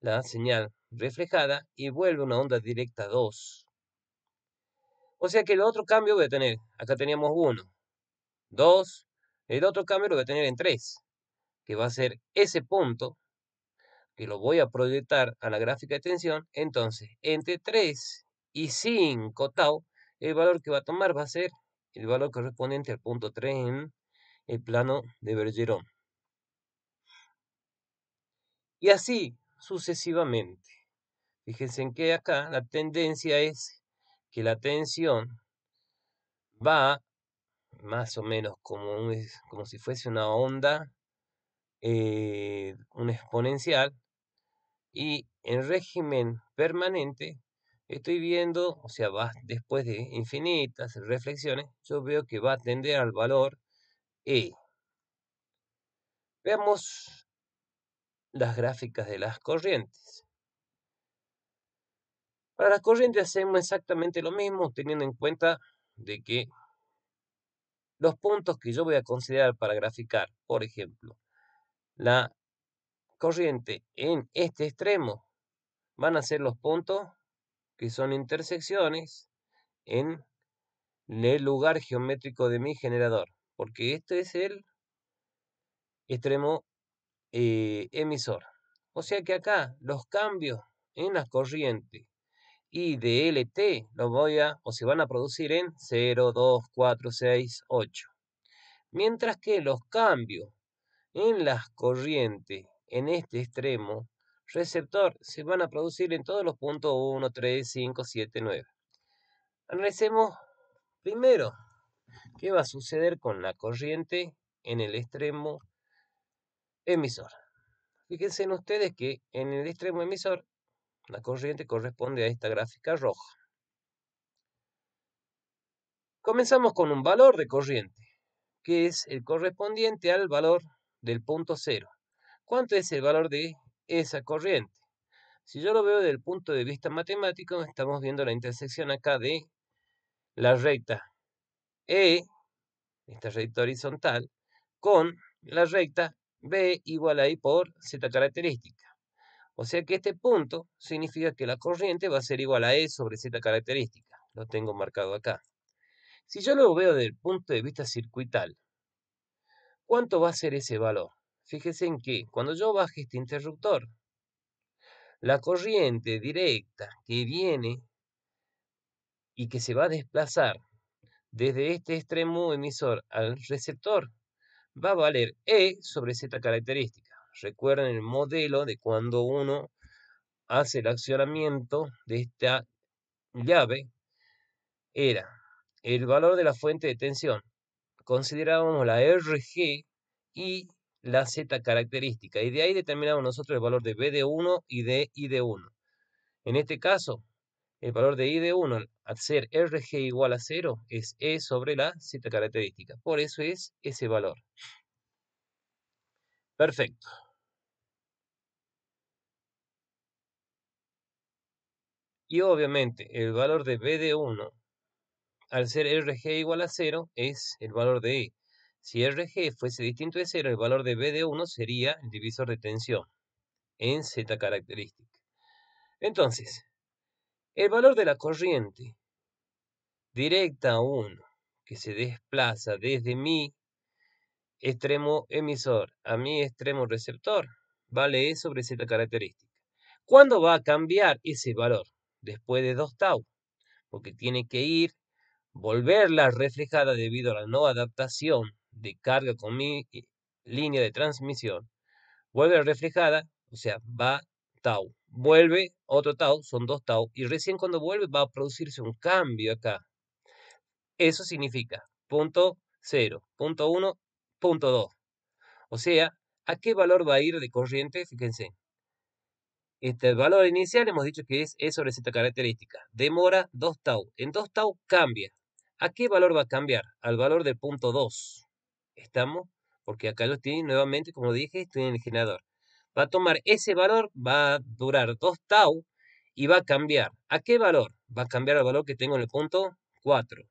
la señal reflejada y vuelve una onda directa 2. O sea que el otro cambio voy a tener, acá teníamos 1, 2, el otro cambio lo voy a tener en 3, que va a ser ese punto que lo voy a proyectar a la gráfica de tensión, entonces entre 3 y 5 tau, el valor que va a tomar va a ser el valor correspondiente al punto 3 en el plano de Bergeron. Y así sucesivamente. Fíjense en que acá la tendencia es que la tensión va más o menos como, como si fuese una onda, eh, un exponencial, y en régimen permanente estoy viendo, o sea, va, después de infinitas reflexiones, yo veo que va a tender al valor E. Veamos las gráficas de las corrientes. Para las corrientes hacemos exactamente lo mismo, teniendo en cuenta de que los puntos que yo voy a considerar para graficar, por ejemplo, la corriente en este extremo, van a ser los puntos que son intersecciones en el lugar geométrico de mi generador, porque este es el extremo eh, emisor. O sea que acá los cambios en la corriente y de LT los voy a, o se van a producir en 0, 2, 4, 6, 8. Mientras que los cambios en las corrientes en este extremo receptor se van a producir en todos los puntos 1, 3, 5, 7, 9. Analicemos primero qué va a suceder con la corriente en el extremo emisor. Fíjense ustedes que en el extremo emisor la corriente corresponde a esta gráfica roja. Comenzamos con un valor de corriente, que es el correspondiente al valor del punto cero. ¿Cuánto es el valor de esa corriente? Si yo lo veo desde el punto de vista matemático, estamos viendo la intersección acá de la recta E, esta recta horizontal, con la recta b igual a i por z característica. O sea que este punto significa que la corriente va a ser igual a E sobre Z característica. Lo tengo marcado acá. Si yo lo veo desde el punto de vista circuital, ¿cuánto va a ser ese valor? Fíjese en que cuando yo baje este interruptor, la corriente directa que viene y que se va a desplazar desde este extremo emisor al receptor va a valer E sobre Z característica. Recuerden el modelo de cuando uno hace el accionamiento de esta llave. Era el valor de la fuente de tensión. Considerábamos la RG y la Z característica. Y de ahí determinábamos nosotros el valor de B de 1 y de id de 1. En este caso, el valor de i de 1 al ser rg igual a 0 es e sobre la Z característica. Por eso es ese valor. Perfecto. Y obviamente el valor de b de 1 al ser rg igual a 0 es el valor de e. Si rg fuese distinto de 0, el valor de b de 1 sería el divisor de tensión en z característica. Entonces, el valor de la corriente directa 1 que se desplaza desde mi extremo emisor a mi extremo receptor vale E sobre Z característica. ¿Cuándo va a cambiar ese valor? Después de 2 tau, porque tiene que ir, volverla reflejada debido a la no adaptación de carga con mi línea de transmisión, vuelve reflejada, o sea, va tau vuelve otro tau, son dos tau, y recién cuando vuelve va a producirse un cambio acá. Eso significa punto 0, punto 1, punto 2. O sea, ¿a qué valor va a ir de corriente? Fíjense. Este valor inicial hemos dicho que es E sobre esta característica. Demora 2 tau. En 2 tau cambia. ¿A qué valor va a cambiar? Al valor del punto 2. ¿Estamos? Porque acá lo tienen nuevamente, como dije, estoy en el generador va a tomar ese valor, va a durar 2 tau y va a cambiar. ¿A qué valor? Va a cambiar al valor que tengo en el punto 4.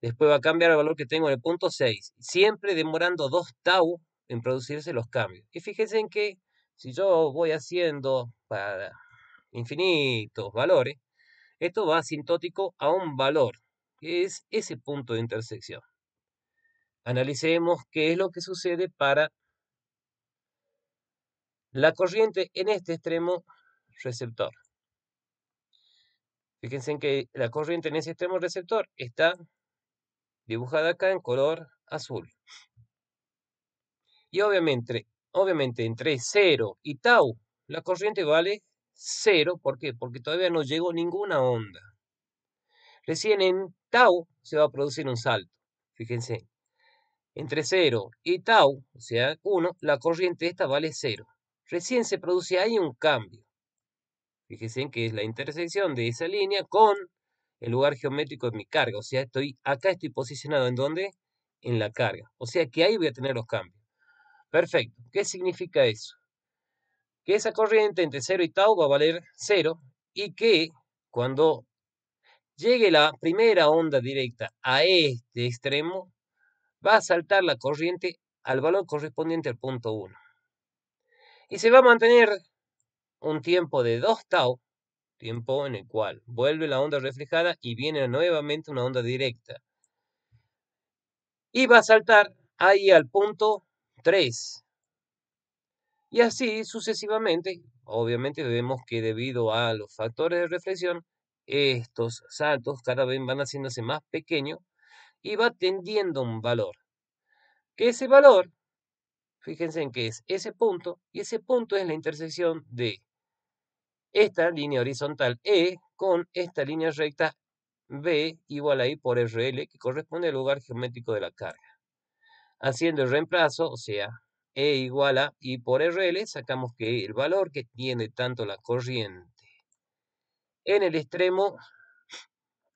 Después va a cambiar al valor que tengo en el punto 6. Siempre demorando 2 tau en producirse los cambios. Y fíjense en que si yo voy haciendo para infinitos valores, esto va asintótico a un valor, que es ese punto de intersección. Analicemos qué es lo que sucede para la corriente en este extremo receptor. Fíjense en que la corriente en ese extremo receptor está dibujada acá en color azul. Y obviamente, obviamente entre 0 y tau, la corriente vale 0. ¿Por qué? Porque todavía no llegó ninguna onda. Recién en tau se va a producir un salto. Fíjense, entre 0 y tau, o sea, 1, la corriente esta vale 0 recién se produce ahí un cambio. Fíjense en que es la intersección de esa línea con el lugar geométrico de mi carga. O sea, estoy, acá estoy posicionado en dónde? En la carga. O sea que ahí voy a tener los cambios. Perfecto. ¿Qué significa eso? Que esa corriente entre 0 y tau va a valer 0 y que cuando llegue la primera onda directa a este extremo, va a saltar la corriente al valor correspondiente al punto 1. Y se va a mantener un tiempo de 2 tau, tiempo en el cual vuelve la onda reflejada y viene nuevamente una onda directa. Y va a saltar ahí al punto 3. Y así sucesivamente, obviamente vemos que debido a los factores de reflexión, estos saltos cada vez van haciéndose más pequeños y va tendiendo un valor. Que ese valor fíjense en que es ese punto, y ese punto es la intersección de esta línea horizontal E con esta línea recta B igual a I por RL, que corresponde al lugar geométrico de la carga. Haciendo el reemplazo, o sea, E igual a I por RL, sacamos que el valor que tiene tanto la corriente en el extremo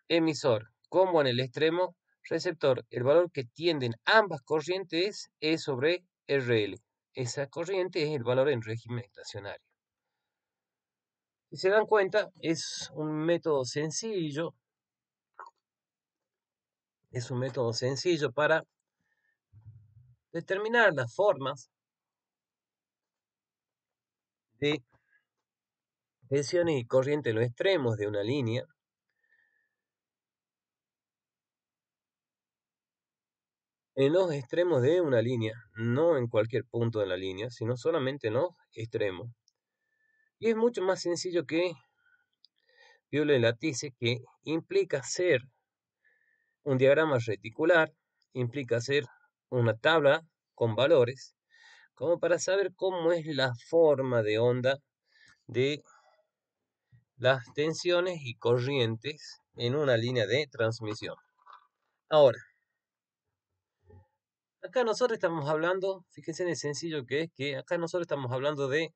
emisor como en el extremo receptor, el valor que tienden ambas corrientes es sobre RL. Esa corriente es el valor en régimen estacionario. Si se dan cuenta, es un método sencillo. Es un método sencillo para determinar las formas de tensiones y corriente en los extremos de una línea en los extremos de una línea, no en cualquier punto de la línea, sino solamente en los extremos. Y es mucho más sencillo que Violet látice que implica hacer un diagrama reticular, implica hacer una tabla con valores, como para saber cómo es la forma de onda de las tensiones y corrientes en una línea de transmisión. Ahora, Acá nosotros estamos hablando, fíjense en el sencillo que es, que acá nosotros estamos hablando de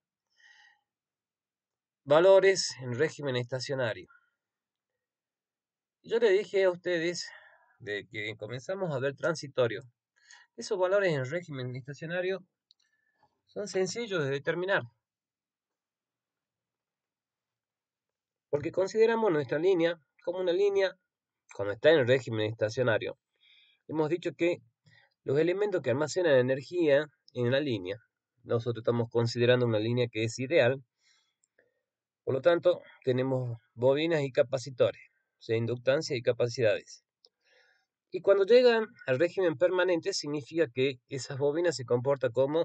valores en régimen estacionario. Yo le dije a ustedes, de que comenzamos a ver transitorio, esos valores en régimen estacionario son sencillos de determinar. Porque consideramos nuestra línea como una línea cuando está en régimen estacionario. Hemos dicho que los elementos que almacenan energía en la línea. Nosotros estamos considerando una línea que es ideal. Por lo tanto, tenemos bobinas y capacitores, o sea, inductancia y capacidades. Y cuando llegan al régimen permanente, significa que esas bobinas se comportan como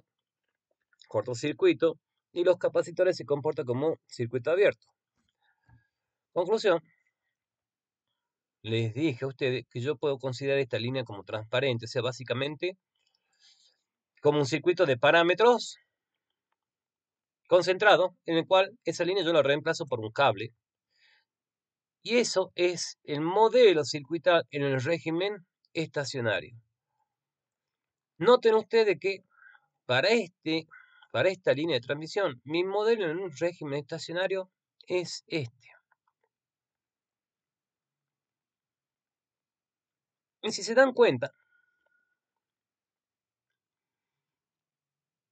cortocircuito y los capacitores se comportan como circuito abierto. Conclusión, les dije a ustedes que yo puedo considerar esta línea como transparente, o sea, básicamente como un circuito de parámetros concentrado, en el cual esa línea yo la reemplazo por un cable. Y eso es el modelo circuital en el régimen estacionario. Noten ustedes que para, este, para esta línea de transmisión, mi modelo en un régimen estacionario es este. Y si se dan cuenta,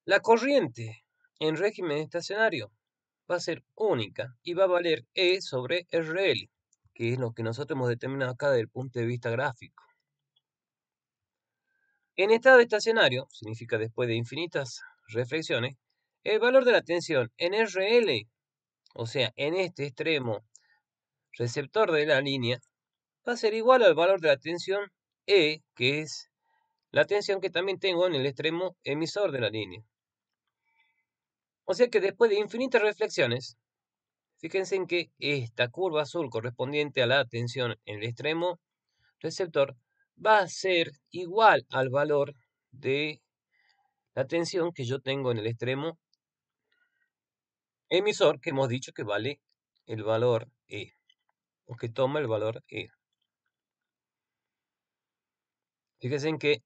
la corriente en régimen estacionario va a ser única y va a valer E sobre RL, que es lo que nosotros hemos determinado acá desde el punto de vista gráfico. En estado estacionario, significa después de infinitas reflexiones, el valor de la tensión en RL, o sea, en este extremo receptor de la línea, va a ser igual al valor de la tensión e, que es la tensión que también tengo en el extremo emisor de la línea. O sea que después de infinitas reflexiones, fíjense en que esta curva azul correspondiente a la tensión en el extremo receptor va a ser igual al valor de la tensión que yo tengo en el extremo emisor, que hemos dicho que vale el valor E, o que toma el valor E. Fíjense que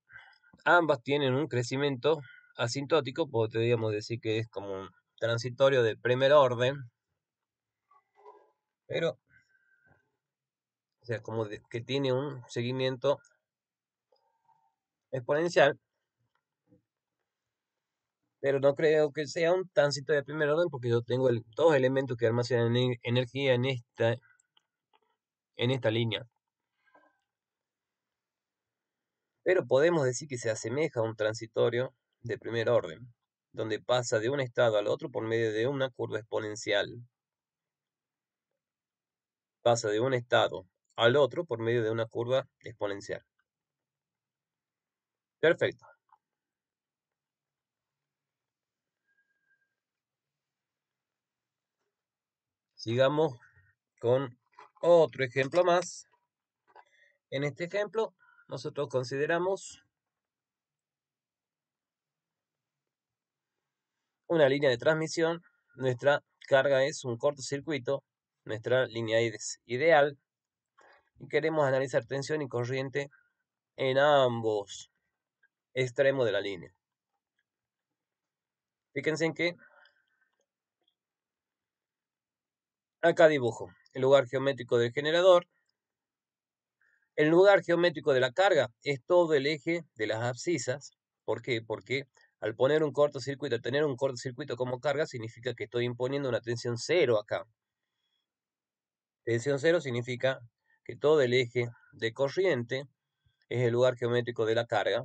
ambas tienen un crecimiento asintótico, podríamos decir que es como un transitorio de primer orden, pero, o sea, como que tiene un seguimiento exponencial, pero no creo que sea un tránsito de primer orden porque yo tengo el, dos elementos que almacenan energía en esta, en esta línea. pero podemos decir que se asemeja a un transitorio de primer orden, donde pasa de un estado al otro por medio de una curva exponencial. Pasa de un estado al otro por medio de una curva exponencial. Perfecto. Sigamos con otro ejemplo más. En este ejemplo nosotros consideramos una línea de transmisión, nuestra carga es un cortocircuito, nuestra línea es ideal, y queremos analizar tensión y corriente en ambos extremos de la línea. Fíjense en que acá dibujo el lugar geométrico del generador, el lugar geométrico de la carga es todo el eje de las abscisas. ¿Por qué? Porque al poner un cortocircuito, tener un cortocircuito como carga, significa que estoy imponiendo una tensión cero acá. Tensión cero significa que todo el eje de corriente es el lugar geométrico de la carga.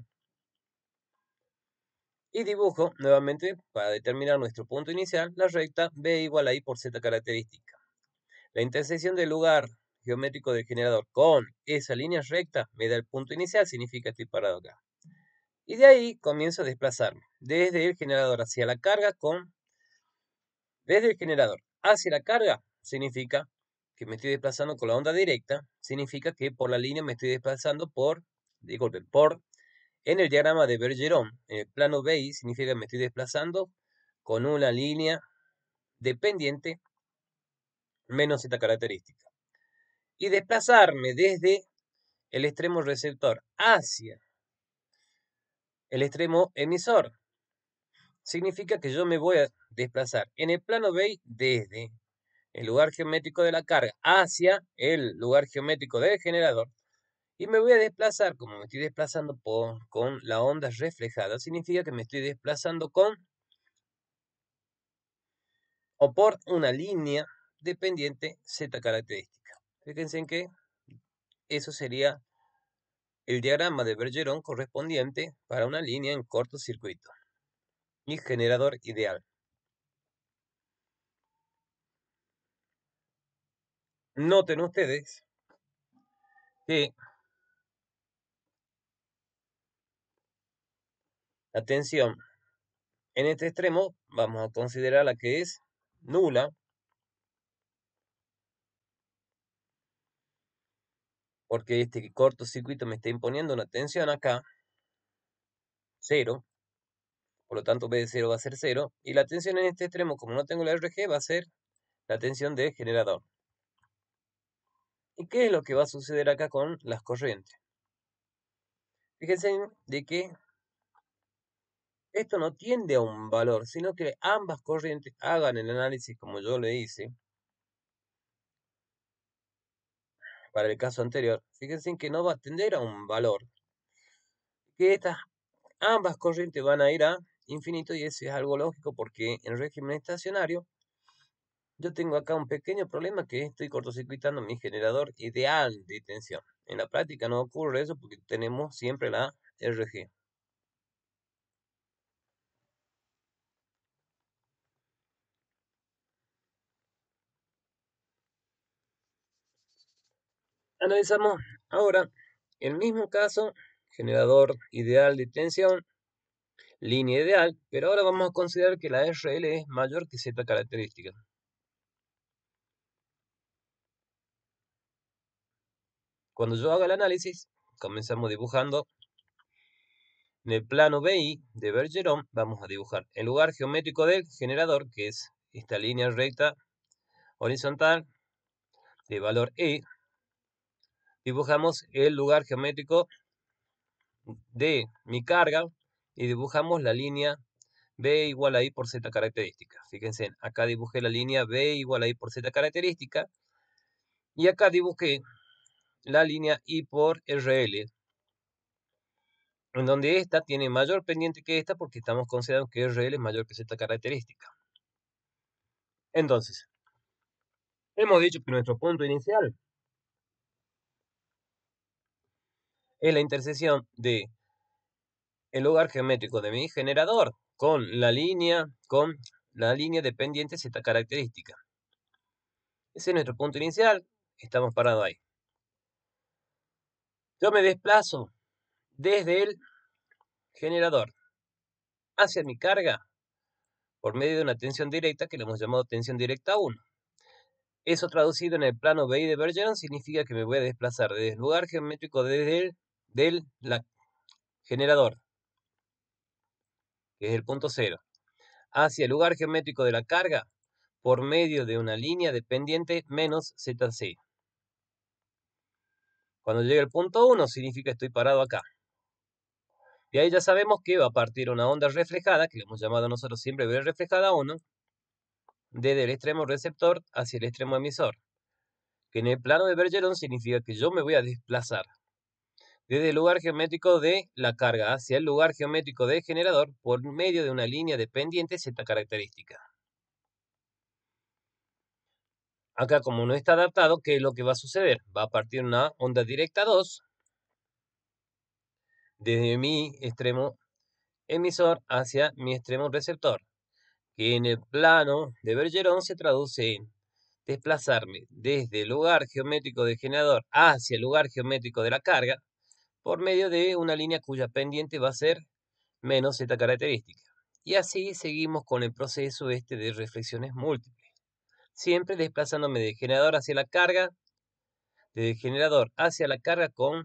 Y dibujo nuevamente, para determinar nuestro punto inicial, la recta B igual a I por Z característica. La intersección del lugar geométrico del generador con esa línea recta me da el punto inicial, significa que estoy parado acá. Y de ahí comienzo a desplazarme desde el generador hacia la carga con... Desde el generador hacia la carga significa que me estoy desplazando con la onda directa, significa que por la línea me estoy desplazando por, disculpen, por, en el diagrama de Bergeron, en el plano BI, significa que me estoy desplazando con una línea dependiente menos esta característica y desplazarme desde el extremo receptor hacia el extremo emisor. Significa que yo me voy a desplazar en el plano B desde el lugar geométrico de la carga hacia el lugar geométrico del generador y me voy a desplazar, como me estoy desplazando con la onda reflejada, significa que me estoy desplazando con o por una línea dependiente z característica. Fíjense en que eso sería el diagrama de Bergeron correspondiente para una línea en cortocircuito Mi generador ideal. Noten ustedes que la tensión en este extremo vamos a considerar la que es nula porque este cortocircuito me está imponiendo una tensión acá, 0, por lo tanto B de 0 va a ser 0, y la tensión en este extremo, como no tengo la RG, va a ser la tensión de generador. ¿Y qué es lo que va a suceder acá con las corrientes? Fíjense de que esto no tiende a un valor, sino que ambas corrientes hagan el análisis como yo le hice, para el caso anterior, fíjense que no va a tender a un valor. Que estas ambas corrientes van a ir a infinito y eso es algo lógico porque en régimen estacionario yo tengo acá un pequeño problema que estoy cortocircuitando mi generador ideal de tensión. En la práctica no ocurre eso porque tenemos siempre la RG. Analizamos ahora el mismo caso, generador ideal de tensión, línea ideal, pero ahora vamos a considerar que la RL es mayor que Z característica. Cuando yo haga el análisis, comenzamos dibujando en el plano BI de Bergeron, vamos a dibujar el lugar geométrico del generador, que es esta línea recta horizontal de valor E, dibujamos el lugar geométrico de mi carga y dibujamos la línea B igual a I por Z característica. Fíjense, acá dibujé la línea B igual a I por Z característica y acá dibujé la línea I por RL en donde esta tiene mayor pendiente que esta porque estamos considerando que RL es mayor que Z característica. Entonces, hemos dicho que nuestro punto inicial es la intersección de el lugar geométrico de mi generador con la línea, con la línea de esta esta característica. Ese es nuestro punto inicial, estamos parados ahí. Yo me desplazo desde el generador hacia mi carga por medio de una tensión directa que le hemos llamado tensión directa 1. Eso traducido en el plano BI de Bergeron significa que me voy a desplazar desde el lugar geométrico desde el del generador, que es el punto cero, hacia el lugar geométrico de la carga por medio de una línea de pendiente menos ZC. Cuando llegue el punto 1 significa estoy parado acá. Y ahí ya sabemos que va a partir una onda reflejada, que le hemos llamado nosotros siempre ver reflejada uno. desde el extremo receptor hacia el extremo emisor, que en el plano de Bergeron significa que yo me voy a desplazar desde el lugar geométrico de la carga hacia el lugar geométrico del generador por medio de una línea de pendiente Z característica. Acá como no está adaptado, ¿qué es lo que va a suceder? Va a partir una onda directa 2 desde mi extremo emisor hacia mi extremo receptor, que en el plano de Bergeron se traduce en desplazarme desde el lugar geométrico del generador hacia el lugar geométrico de la carga por medio de una línea cuya pendiente va a ser menos z característica. Y así seguimos con el proceso este de reflexiones múltiples, siempre desplazándome del generador hacia la carga, del generador hacia la carga con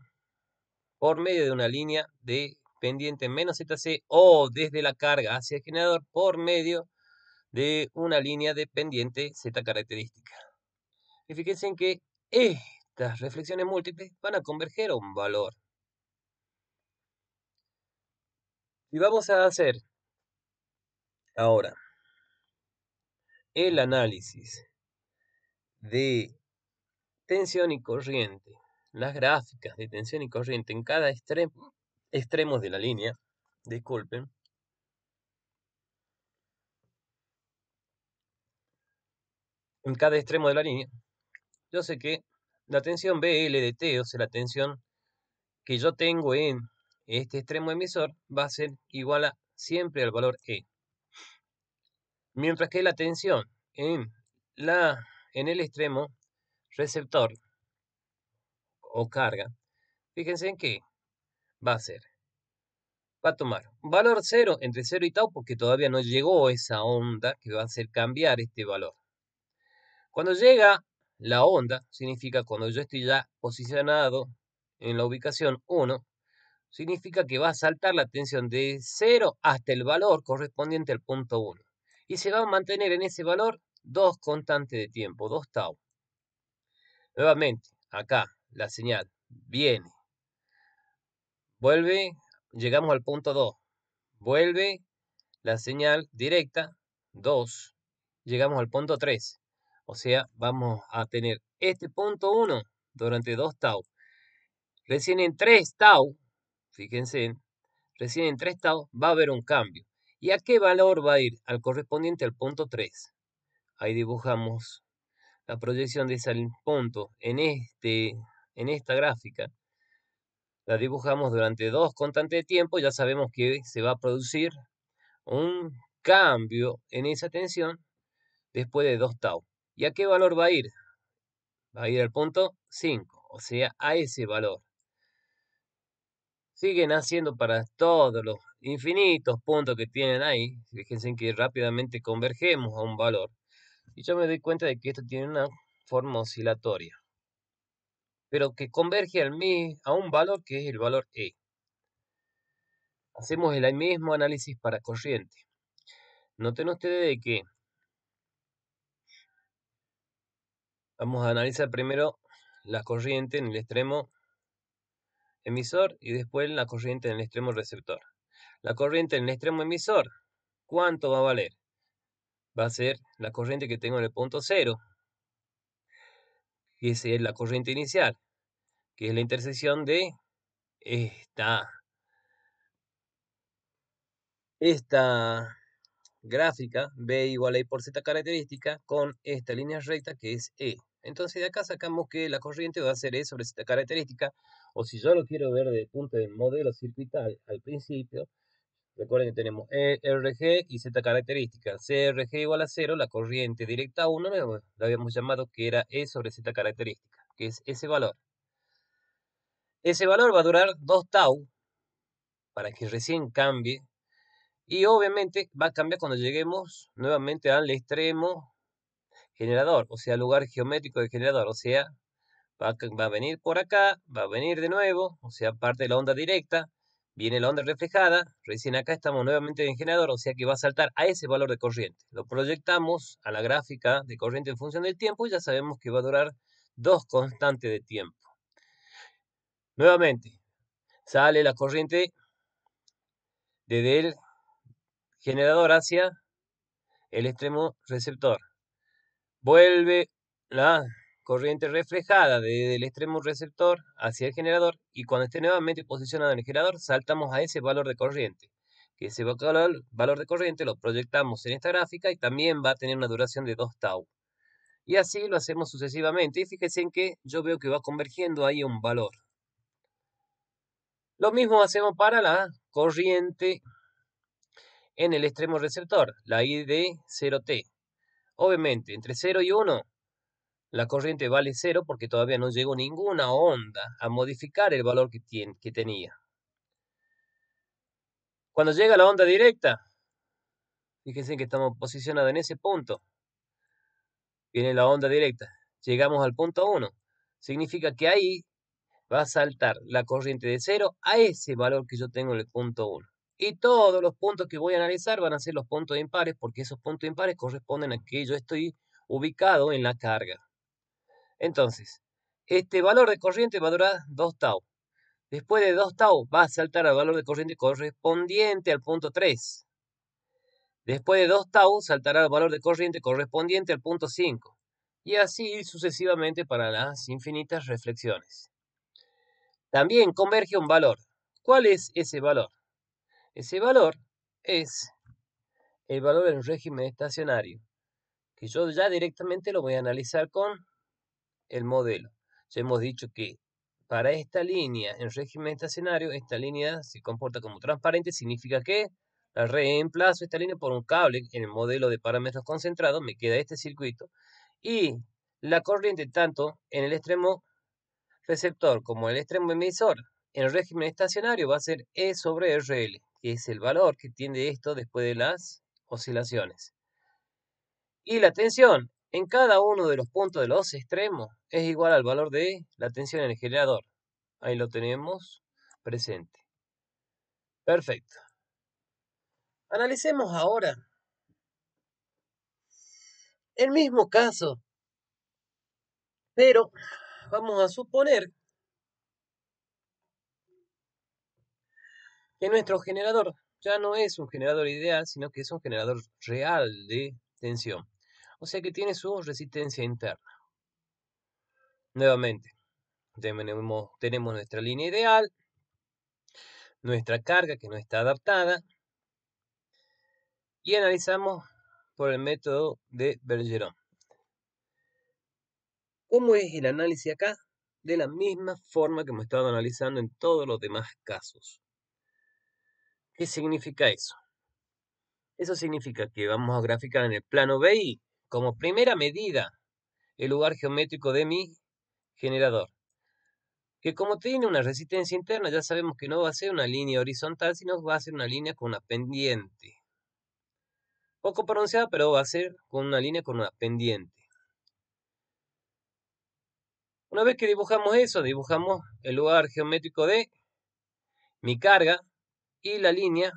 por medio de una línea de pendiente menos ZC o desde la carga hacia el generador por medio de una línea de pendiente Z característica. Y fíjense en que estas reflexiones múltiples van a converger a un valor. Y vamos a hacer ahora el análisis de tensión y corriente, las gráficas de tensión y corriente en cada extremo, de la línea, disculpen. En cada extremo de la línea, yo sé que la tensión BL de T, o sea, la tensión que yo tengo en este extremo emisor va a ser igual a siempre al valor E. Mientras que la tensión en, la, en el extremo receptor o carga, fíjense en qué va a ser. Va a tomar valor 0 entre 0 y tau porque todavía no llegó esa onda que va a hacer cambiar este valor. Cuando llega la onda, significa cuando yo estoy ya posicionado en la ubicación 1, significa que va a saltar la tensión de 0 hasta el valor correspondiente al punto 1. Y se va a mantener en ese valor dos constantes de tiempo, 2 tau. Nuevamente, acá la señal viene, vuelve, llegamos al punto 2, vuelve la señal directa, 2, llegamos al punto 3. O sea, vamos a tener este punto 1 durante 2 tau. Recién en 3 tau fíjense, recién en 3 tau va a haber un cambio. ¿Y a qué valor va a ir? Al correspondiente al punto 3. Ahí dibujamos la proyección de ese punto en, este, en esta gráfica. La dibujamos durante dos constantes de tiempo. Ya sabemos que se va a producir un cambio en esa tensión después de 2 tau. ¿Y a qué valor va a ir? Va a ir al punto 5, o sea, a ese valor siguen haciendo para todos los infinitos puntos que tienen ahí. Fíjense que rápidamente convergemos a un valor. Y yo me doy cuenta de que esto tiene una forma oscilatoria. Pero que converge al mi, a un valor que es el valor E. Hacemos el mismo análisis para corriente. Noten ustedes de que vamos a analizar primero la corriente en el extremo emisor y después la corriente en el extremo receptor. La corriente en el extremo emisor, ¿cuánto va a valer? Va a ser la corriente que tengo en el punto cero, que es la corriente inicial, que es la intersección de esta, esta gráfica B igual a I por Z característica con esta línea recta que es E. Entonces de acá sacamos que la corriente va a ser E sobre Z característica o si yo lo quiero ver desde el punto de modelo circuital al principio, recuerden que tenemos ERG y Z característica. CRG igual a 0, la corriente directa a 1, Lo habíamos llamado que era E sobre Z característica, que es ese valor. Ese valor va a durar 2 tau para que recién cambie. Y obviamente va a cambiar cuando lleguemos nuevamente al extremo generador, o sea, lugar geométrico del generador, o sea, va, a venir por acá, va a venir de nuevo, o sea, parte de la onda directa, viene la onda reflejada, recién acá estamos nuevamente en el generador, o sea que va a saltar a ese valor de corriente. Lo proyectamos a la gráfica de corriente en función del tiempo y ya sabemos que va a durar dos constantes de tiempo. Nuevamente, sale la corriente desde el generador hacia el extremo receptor. Vuelve la corriente reflejada desde el extremo receptor hacia el generador y cuando esté nuevamente posicionado en el generador saltamos a ese valor de corriente. Que ese valor de corriente lo proyectamos en esta gráfica y también va a tener una duración de 2 tau. Y así lo hacemos sucesivamente. Y fíjense en que yo veo que va convergiendo ahí un valor. Lo mismo hacemos para la corriente en el extremo receptor, la ID de 0T. Obviamente, entre 0 y 1 la corriente vale cero porque todavía no llegó ninguna onda a modificar el valor que, tenía. Cuando llega la onda directa, fíjense que estamos posicionados en ese punto. Viene la onda directa. Llegamos al punto 1. Significa que ahí va a saltar la corriente de cero a ese valor que yo tengo en el punto 1. Y todos los puntos que voy a analizar van a ser los puntos impares porque esos puntos impares corresponden a que yo estoy ubicado en la carga. Entonces, este valor de corriente va a durar 2 tau. Después de 2 tau va a saltar al valor de corriente correspondiente al punto 3. Después de 2 tau saltará al valor de corriente correspondiente al punto 5. Y así sucesivamente para las infinitas reflexiones. También converge un valor. ¿Cuál es ese valor? Ese valor es el valor en régimen estacionario, que yo ya directamente lo voy a analizar con el modelo. Ya hemos dicho que para esta línea en régimen estacionario, esta línea se comporta como transparente, significa que la reemplazo esta línea por un cable en el modelo de parámetros concentrados, me queda este circuito, y la corriente tanto en el extremo receptor como en el extremo emisor en el régimen estacionario va a ser E sobre RL, que es el valor que tiene esto después de las oscilaciones. Y la tensión en cada uno de los puntos de los extremos es igual al valor de la tensión en el generador. Ahí lo tenemos presente. Perfecto. Analicemos ahora el mismo caso, pero vamos a suponer que nuestro generador ya no es un generador ideal, sino que es un generador real de tensión. O sea que tiene su resistencia interna. Nuevamente, tenemos, nuestra línea ideal, nuestra carga que no está adaptada, y analizamos por el método de Bergeron. ¿Cómo es el análisis acá? De la misma forma que hemos estado analizando en todos los demás casos. ¿Qué significa eso? Eso significa que vamos a graficar en el plano BI como primera medida el lugar geométrico de mi generador, que como tiene una resistencia interna, ya sabemos que no va a ser una línea horizontal, sino que va a ser una línea con una pendiente. Poco pronunciada, pero va a ser con una línea con una pendiente. Una vez que dibujamos eso, dibujamos el lugar geométrico de mi carga y la línea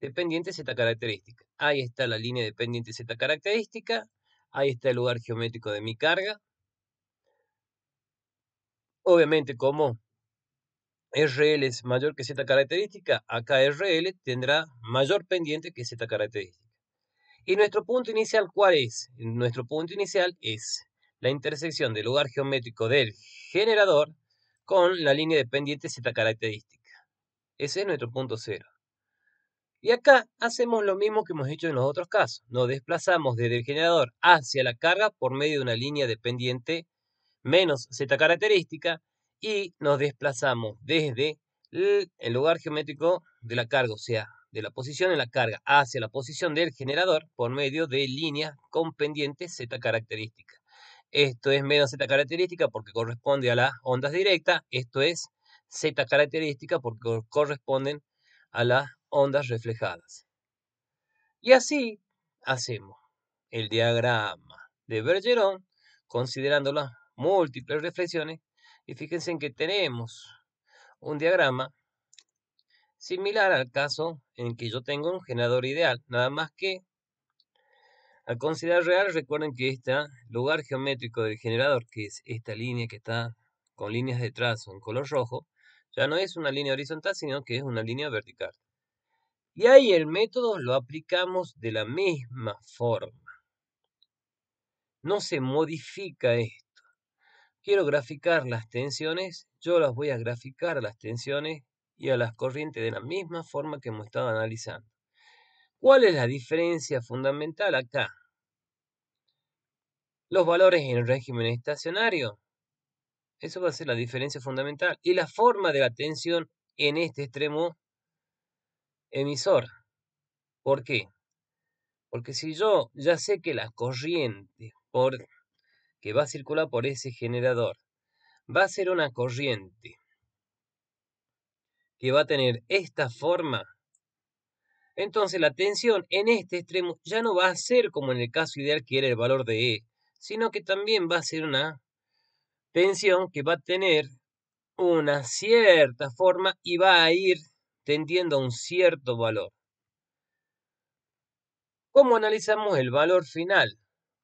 de pendiente Z característica. Ahí está la línea de pendiente Z característica Ahí está el lugar geométrico de mi carga. Obviamente, como RL es mayor que Z característica, acá RL tendrá mayor pendiente que Z característica. ¿Y nuestro punto inicial cuál es? Nuestro punto inicial es la intersección del lugar geométrico del generador con la línea de pendiente Z característica. Ese es nuestro punto cero. Y acá hacemos lo mismo que hemos hecho en los otros casos. Nos desplazamos desde el generador hacia la carga por medio de una línea dependiente menos Z característica y nos desplazamos desde el lugar geométrico de la carga, o sea, de la posición en la carga hacia la posición del generador por medio de líneas con pendiente Z característica. Esto es menos Z característica porque corresponde a las ondas directas. Esto es Z característica porque corresponden a las ondas reflejadas. Y así hacemos el diagrama de Bergeron, considerando las múltiples reflexiones, y fíjense en que tenemos un diagrama similar al caso en que yo tengo un generador ideal, nada más que al considerar real, recuerden que este lugar geométrico del generador, que es esta línea que está con líneas de trazo en color rojo, ya no es una línea horizontal, sino que es una línea vertical. Y ahí el método lo aplicamos de la misma forma. No se modifica esto. Quiero graficar las tensiones, yo las voy a graficar a las tensiones y a las corrientes de la misma forma que hemos estado analizando. ¿Cuál es la diferencia fundamental acá? Los valores en el régimen estacionario. Eso va a ser la diferencia fundamental. Y la forma de la tensión en este extremo emisor. ¿Por qué? Porque si yo ya sé que la corriente que va a circular por ese generador va a ser una corriente que va a tener esta forma, entonces la tensión en este extremo ya no va a ser como en el caso ideal que era el valor de E, sino que también va a ser una tensión que va a tener una cierta forma y va a ir tendiendo a un cierto valor. ¿Cómo analizamos el valor final?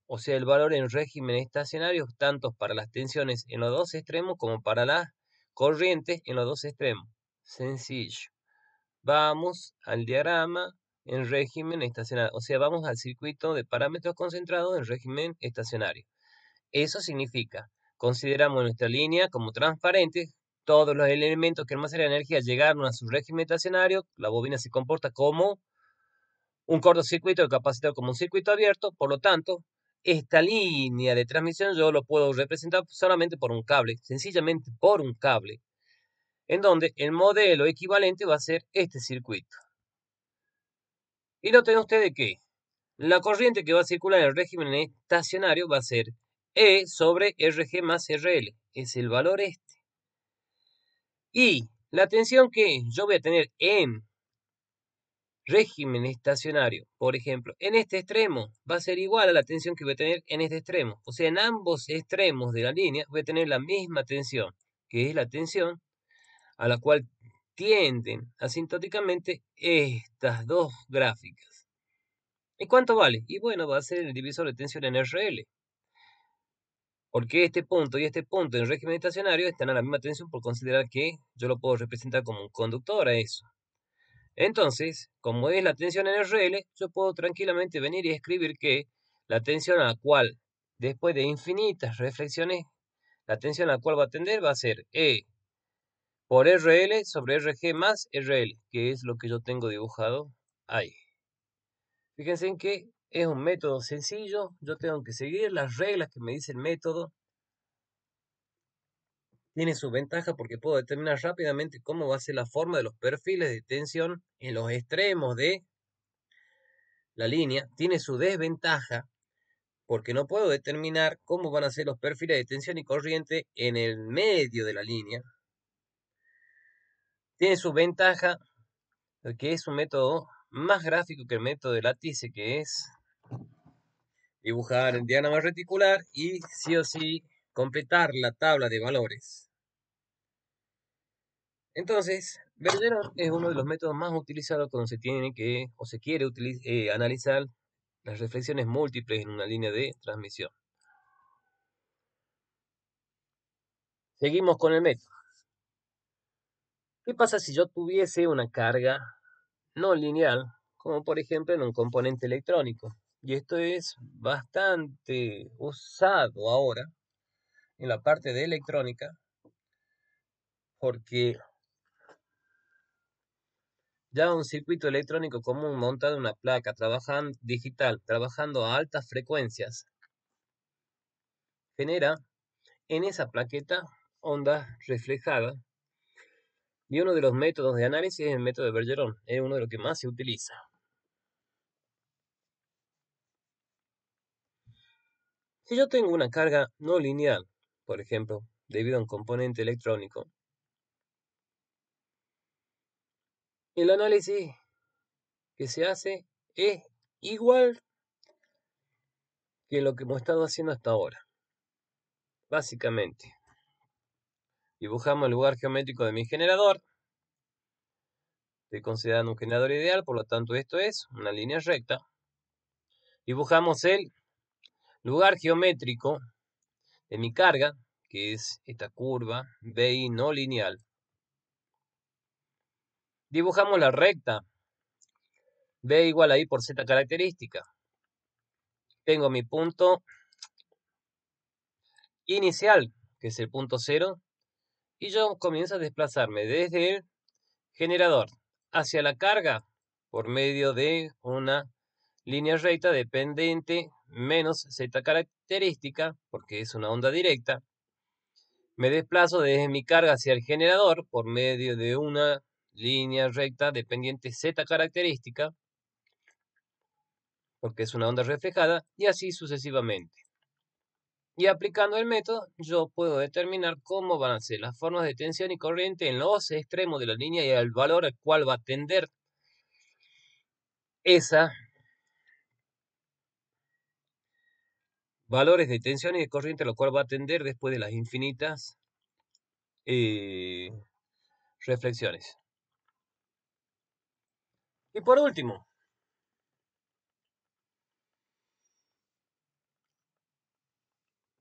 O sea, el valor en régimen estacionario, tanto para las tensiones en los dos extremos como para las corrientes en los dos extremos. Sencillo. Vamos al diagrama en régimen estacionario. O sea, vamos al circuito de parámetros concentrados en régimen estacionario. Eso significa, consideramos nuestra línea como transparente, todos los elementos que almacenan energía llegaron a su régimen estacionario, la bobina se comporta como un cortocircuito, el como un circuito abierto, por lo tanto, esta línea de transmisión yo lo puedo representar solamente por un cable, sencillamente por un cable, en donde el modelo equivalente va a ser este circuito. Y noten ustedes que la corriente que va a circular en el régimen estacionario va a ser E sobre RG más RL, es el valor este. Y la tensión que yo voy a tener en régimen estacionario, por ejemplo, en este extremo va a ser igual a la tensión que voy a tener en este extremo. O sea, en ambos extremos de la línea voy a tener la misma tensión, que es la tensión a la cual tienden asintóticamente estas dos gráficas. ¿Y cuánto vale? Y bueno, va a ser el divisor de tensión en RL. Porque este punto y este punto en régimen estacionario están a la misma tensión por considerar que yo lo puedo representar como un conductor a eso. Entonces, como es la tensión en RL, yo puedo tranquilamente venir y escribir que la tensión a la cual, después de infinitas reflexiones, la tensión a la cual va a tender va a ser E por RL sobre RG más RL, que es lo que yo tengo dibujado ahí. Fíjense en que es un método sencillo, yo tengo que seguir las reglas que me dice el método. Tiene su ventaja porque puedo determinar rápidamente cómo va a ser la forma de los perfiles de tensión en los extremos de la línea. Tiene su desventaja porque no puedo determinar cómo van a ser los perfiles de tensión y corriente en el medio de la línea. Tiene su ventaja que es un método más gráfico que el método de látice, que es dibujar en diagrama reticular y sí o sí completar la tabla de valores. Entonces, Bergeron es uno de los métodos más utilizados cuando se tiene que o se quiere eh, analizar las reflexiones múltiples en una línea de transmisión. Seguimos con el método. ¿Qué pasa si yo tuviese una carga no lineal, como por ejemplo en un componente electrónico? y esto es bastante usado ahora en la parte de electrónica, porque ya un circuito electrónico común montado en una placa digital trabajando a altas frecuencias genera en esa plaqueta ondas reflejada Y uno de los métodos de análisis es el método de Bergeron, es uno de los que más se utiliza. Si yo tengo una carga no lineal, por ejemplo, debido a un componente electrónico, el análisis que se hace es igual que lo que hemos estado haciendo hasta ahora. Básicamente, dibujamos el lugar geométrico de mi generador. Estoy considerando un generador ideal, por lo tanto esto es una línea recta. Dibujamos el lugar geométrico de mi carga, que es esta curva BI no lineal. Dibujamos la recta B igual a I por Z característica. Tengo mi punto inicial, que es el punto cero, y yo comienzo a desplazarme desde el generador hacia la carga por medio de una línea recta dependiente menos Z característica, porque es una onda directa, me desplazo desde mi carga hacia el generador por medio de una línea recta dependiente Z característica, porque es una onda reflejada, y así sucesivamente. Y aplicando el método, yo puedo determinar cómo van a ser las formas de tensión y corriente en los extremos de la línea y el valor al cual va a tender esa valores de tensión y de corriente, lo cual va a atender después de las infinitas eh, reflexiones. Y por último,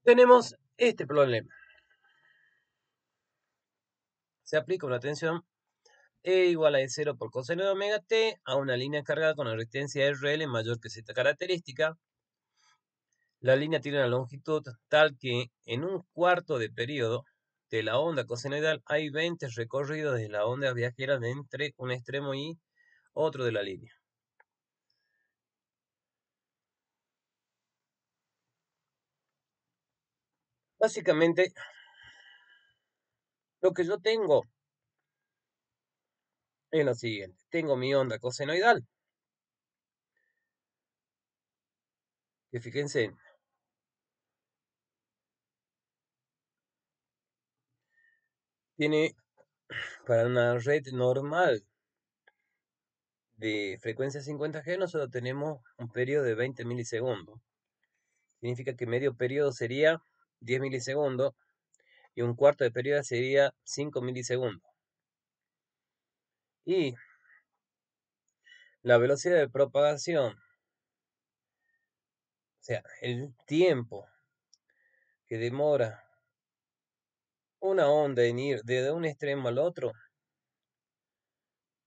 tenemos este problema. Se aplica una tensión E igual a E0 por coseno de omega t a una línea cargada con la resistencia RL mayor que Z característica la línea tiene una longitud tal que en un cuarto de periodo de la onda cosenoidal hay 20 recorridos de la onda viajera entre un extremo y otro de la línea. Básicamente, lo que yo tengo es lo siguiente. Tengo mi onda cosenoidal. Que fíjense, tiene para una red normal de frecuencia 50G nosotros tenemos un periodo de 20 milisegundos. Significa que medio periodo sería 10 milisegundos y un cuarto de periodo sería 5 milisegundos. Y la velocidad de propagación, o sea, el tiempo que demora una onda en ir desde un extremo al otro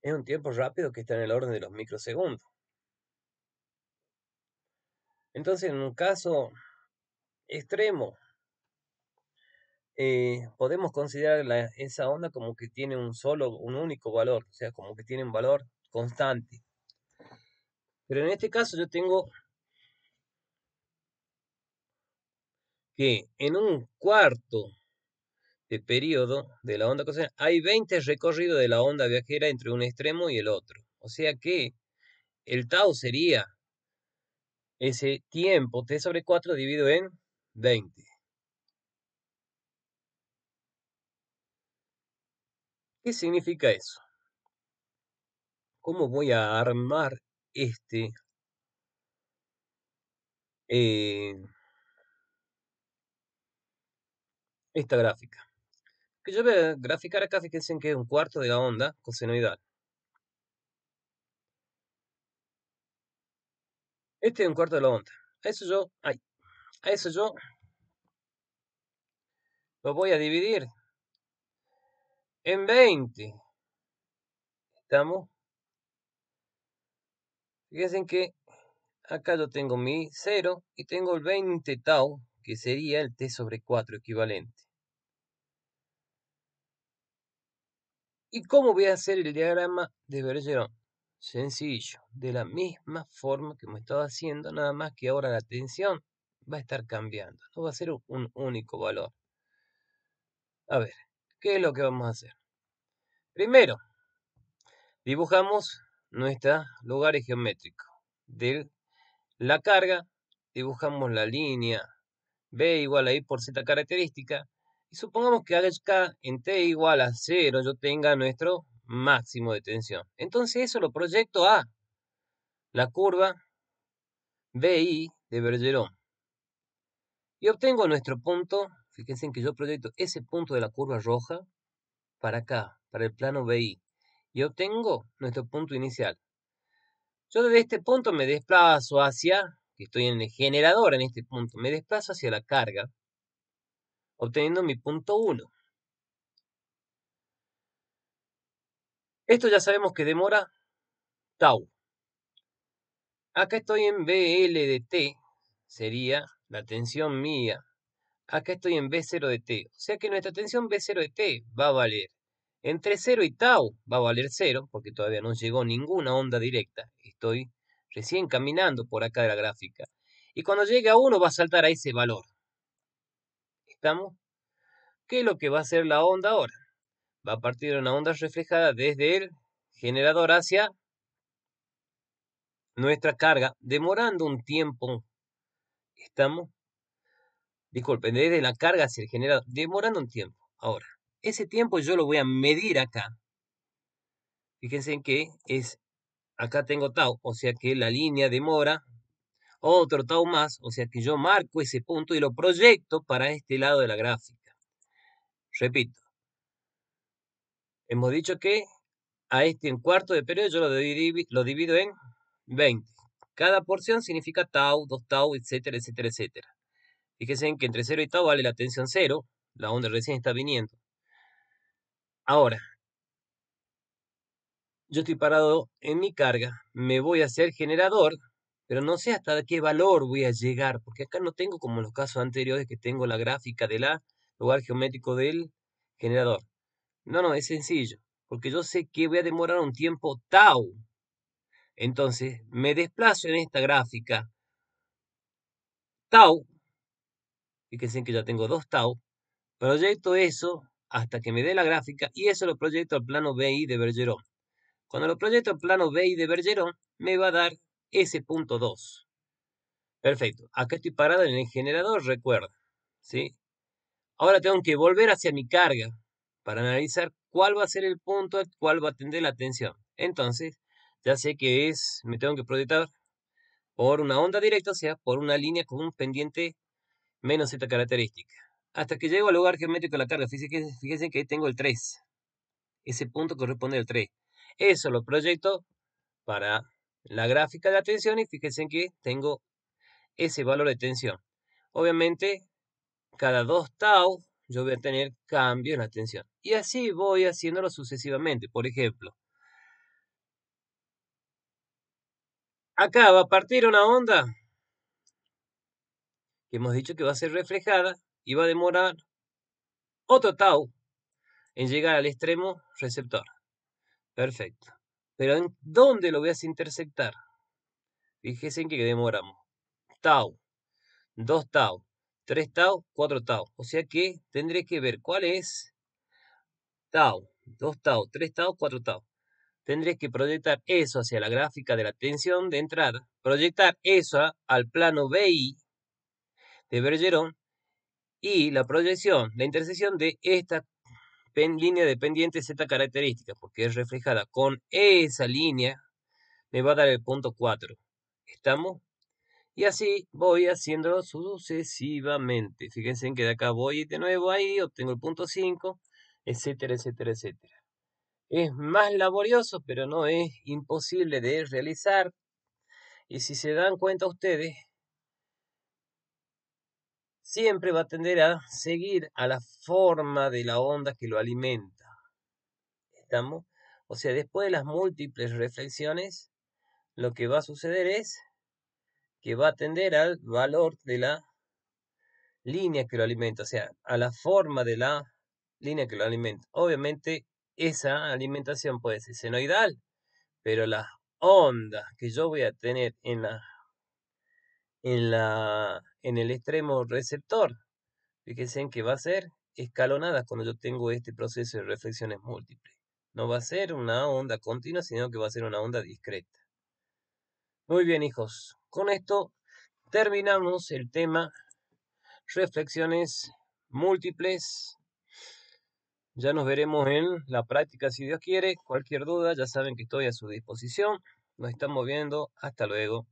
es un tiempo rápido que está en el orden de los microsegundos. Entonces, en un caso extremo, eh, podemos considerar esa onda como que tiene un solo, un único valor, o sea, como que tiene un valor constante. Pero en este caso yo tengo que en un cuarto este periodo de la onda coseno, hay 20 recorridos de la onda viajera entre un extremo y el otro. O sea que el tau sería ese tiempo, t sobre 4 dividido en 20. ¿Qué significa eso? ¿Cómo voy a armar este... Eh, esta gráfica? que yo voy a graficar acá, fíjense que es un cuarto de la onda cosenoidal. Este es un cuarto de la onda. A eso yo, ay, a eso yo lo voy a dividir en 20. ¿Estamos? Fíjense que acá yo tengo mi 0 y tengo el 20 tau, que sería el t sobre 4 equivalente. ¿Y cómo voy a hacer el diagrama de Bergeron? Sencillo, de la misma forma que hemos estado haciendo, nada más que ahora la tensión va a estar cambiando, no va a ser un único valor. A ver, ¿qué es lo que vamos a hacer? Primero, dibujamos nuestros lugares geométricos. De la carga, dibujamos la línea B igual a I por Z característica, y supongamos que K en T igual a 0 yo tenga nuestro máximo de tensión. Entonces eso lo proyecto a la curva BI de Bergeron. Y obtengo nuestro punto, fíjense en que yo proyecto ese punto de la curva roja para acá, para el plano BI. Y obtengo nuestro punto inicial. Yo desde este punto me desplazo hacia, que estoy en el generador en este punto, me desplazo hacia la carga obteniendo mi punto 1. Esto ya sabemos que demora tau. Acá estoy en BL de T, sería la tensión mía. Acá estoy en B0 de T. O sea que nuestra tensión B0 de T va a valer entre 0 y tau va a valer 0, porque todavía no llegó ninguna onda directa. Estoy recién caminando por acá de la gráfica. Y cuando llegue a 1 va a saltar a ese valor. ¿Qué es lo que va a hacer la onda ahora. Va a partir una onda reflejada desde el generador hacia nuestra carga, demorando un tiempo. Estamos, disculpen, desde la carga hacia el generador, demorando un tiempo. Ahora, ese tiempo yo lo voy a medir acá. Fíjense en que es, acá tengo tau, o sea que la línea demora otro tau más, o sea que yo marco ese punto y lo proyecto para este lado de la gráfica. Repito, hemos dicho que a este en cuarto de periodo yo lo divido, lo divido en 20. Cada porción significa tau, 2 tau, etcétera, etcétera, etcétera. Fíjense que entre 0 y tau vale la tensión 0, la onda recién está viniendo. Ahora, yo estoy parado en mi carga, me voy a hacer generador pero no sé hasta qué valor voy a llegar, porque acá no tengo como en los casos anteriores que tengo la gráfica del lugar geométrico del generador. No, no, es sencillo, porque yo sé que voy a demorar un tiempo tau. Entonces, me desplazo en esta gráfica tau, fíjense que ya tengo dos tau, proyecto eso hasta que me dé la gráfica y eso lo proyecto al plano BI de Bergeron. Cuando lo proyecto al plano BI de Bergeron, me va a dar ese punto 2. Perfecto. Acá estoy parado en el generador, recuerda. ¿sí? Ahora tengo que volver hacia mi carga para analizar cuál va a ser el punto al cual va a atender la tensión. Entonces, ya sé que es, me tengo que proyectar por una onda directa, o sea, por una línea con un pendiente menos esta característica. Hasta que llego al lugar geométrico de la carga. Fíjense, fíjense que ahí tengo el 3. Ese punto corresponde al 3. Eso lo proyecto para la gráfica de la tensión y fíjense que tengo ese valor de tensión. Obviamente, cada dos tau yo voy a tener cambio en la tensión. Y así voy haciéndolo sucesivamente. Por ejemplo, acá va a partir una onda que hemos dicho que va a ser reflejada y va a demorar otro tau en llegar al extremo receptor. Perfecto. Pero ¿en dónde lo voy a intersectar? Fíjense que demoramos. Tau, 2 tau, 3 tau, 4 tau. O sea que tendré que ver cuál es tau, 2 tau, 3 tau, 4 tau. Tendré que proyectar eso hacia la gráfica de la tensión de entrada, proyectar eso al plano BI de Bergeron y la proyección, la intersección de esta línea dependiente Z característica, porque es reflejada con esa línea, me va a dar el punto 4. ¿Estamos? Y así voy haciéndolo sucesivamente. Fíjense que de acá voy de nuevo ahí, obtengo el punto 5, etcétera, etcétera, etcétera. Es más laborioso, pero no es imposible de realizar. Y si se dan cuenta ustedes, siempre va a tender a seguir a la forma de la onda que lo alimenta. ¿Estamos? O sea, después de las múltiples reflexiones, lo que va a suceder es que va a tender al valor de la línea que lo alimenta, o sea, a la forma de la línea que lo alimenta. Obviamente, esa alimentación puede ser senoidal, pero la onda que yo voy a tener en la en, en el extremo receptor. Fíjense en que va a ser escalonada cuando yo tengo este proceso de reflexiones múltiples. No va a ser una onda continua, sino que va a ser una onda discreta. Muy bien, hijos. Con esto terminamos el tema reflexiones múltiples. Ya nos veremos en la práctica si Dios quiere. Cualquier duda, ya saben que estoy a su disposición. Nos estamos viendo. Hasta luego.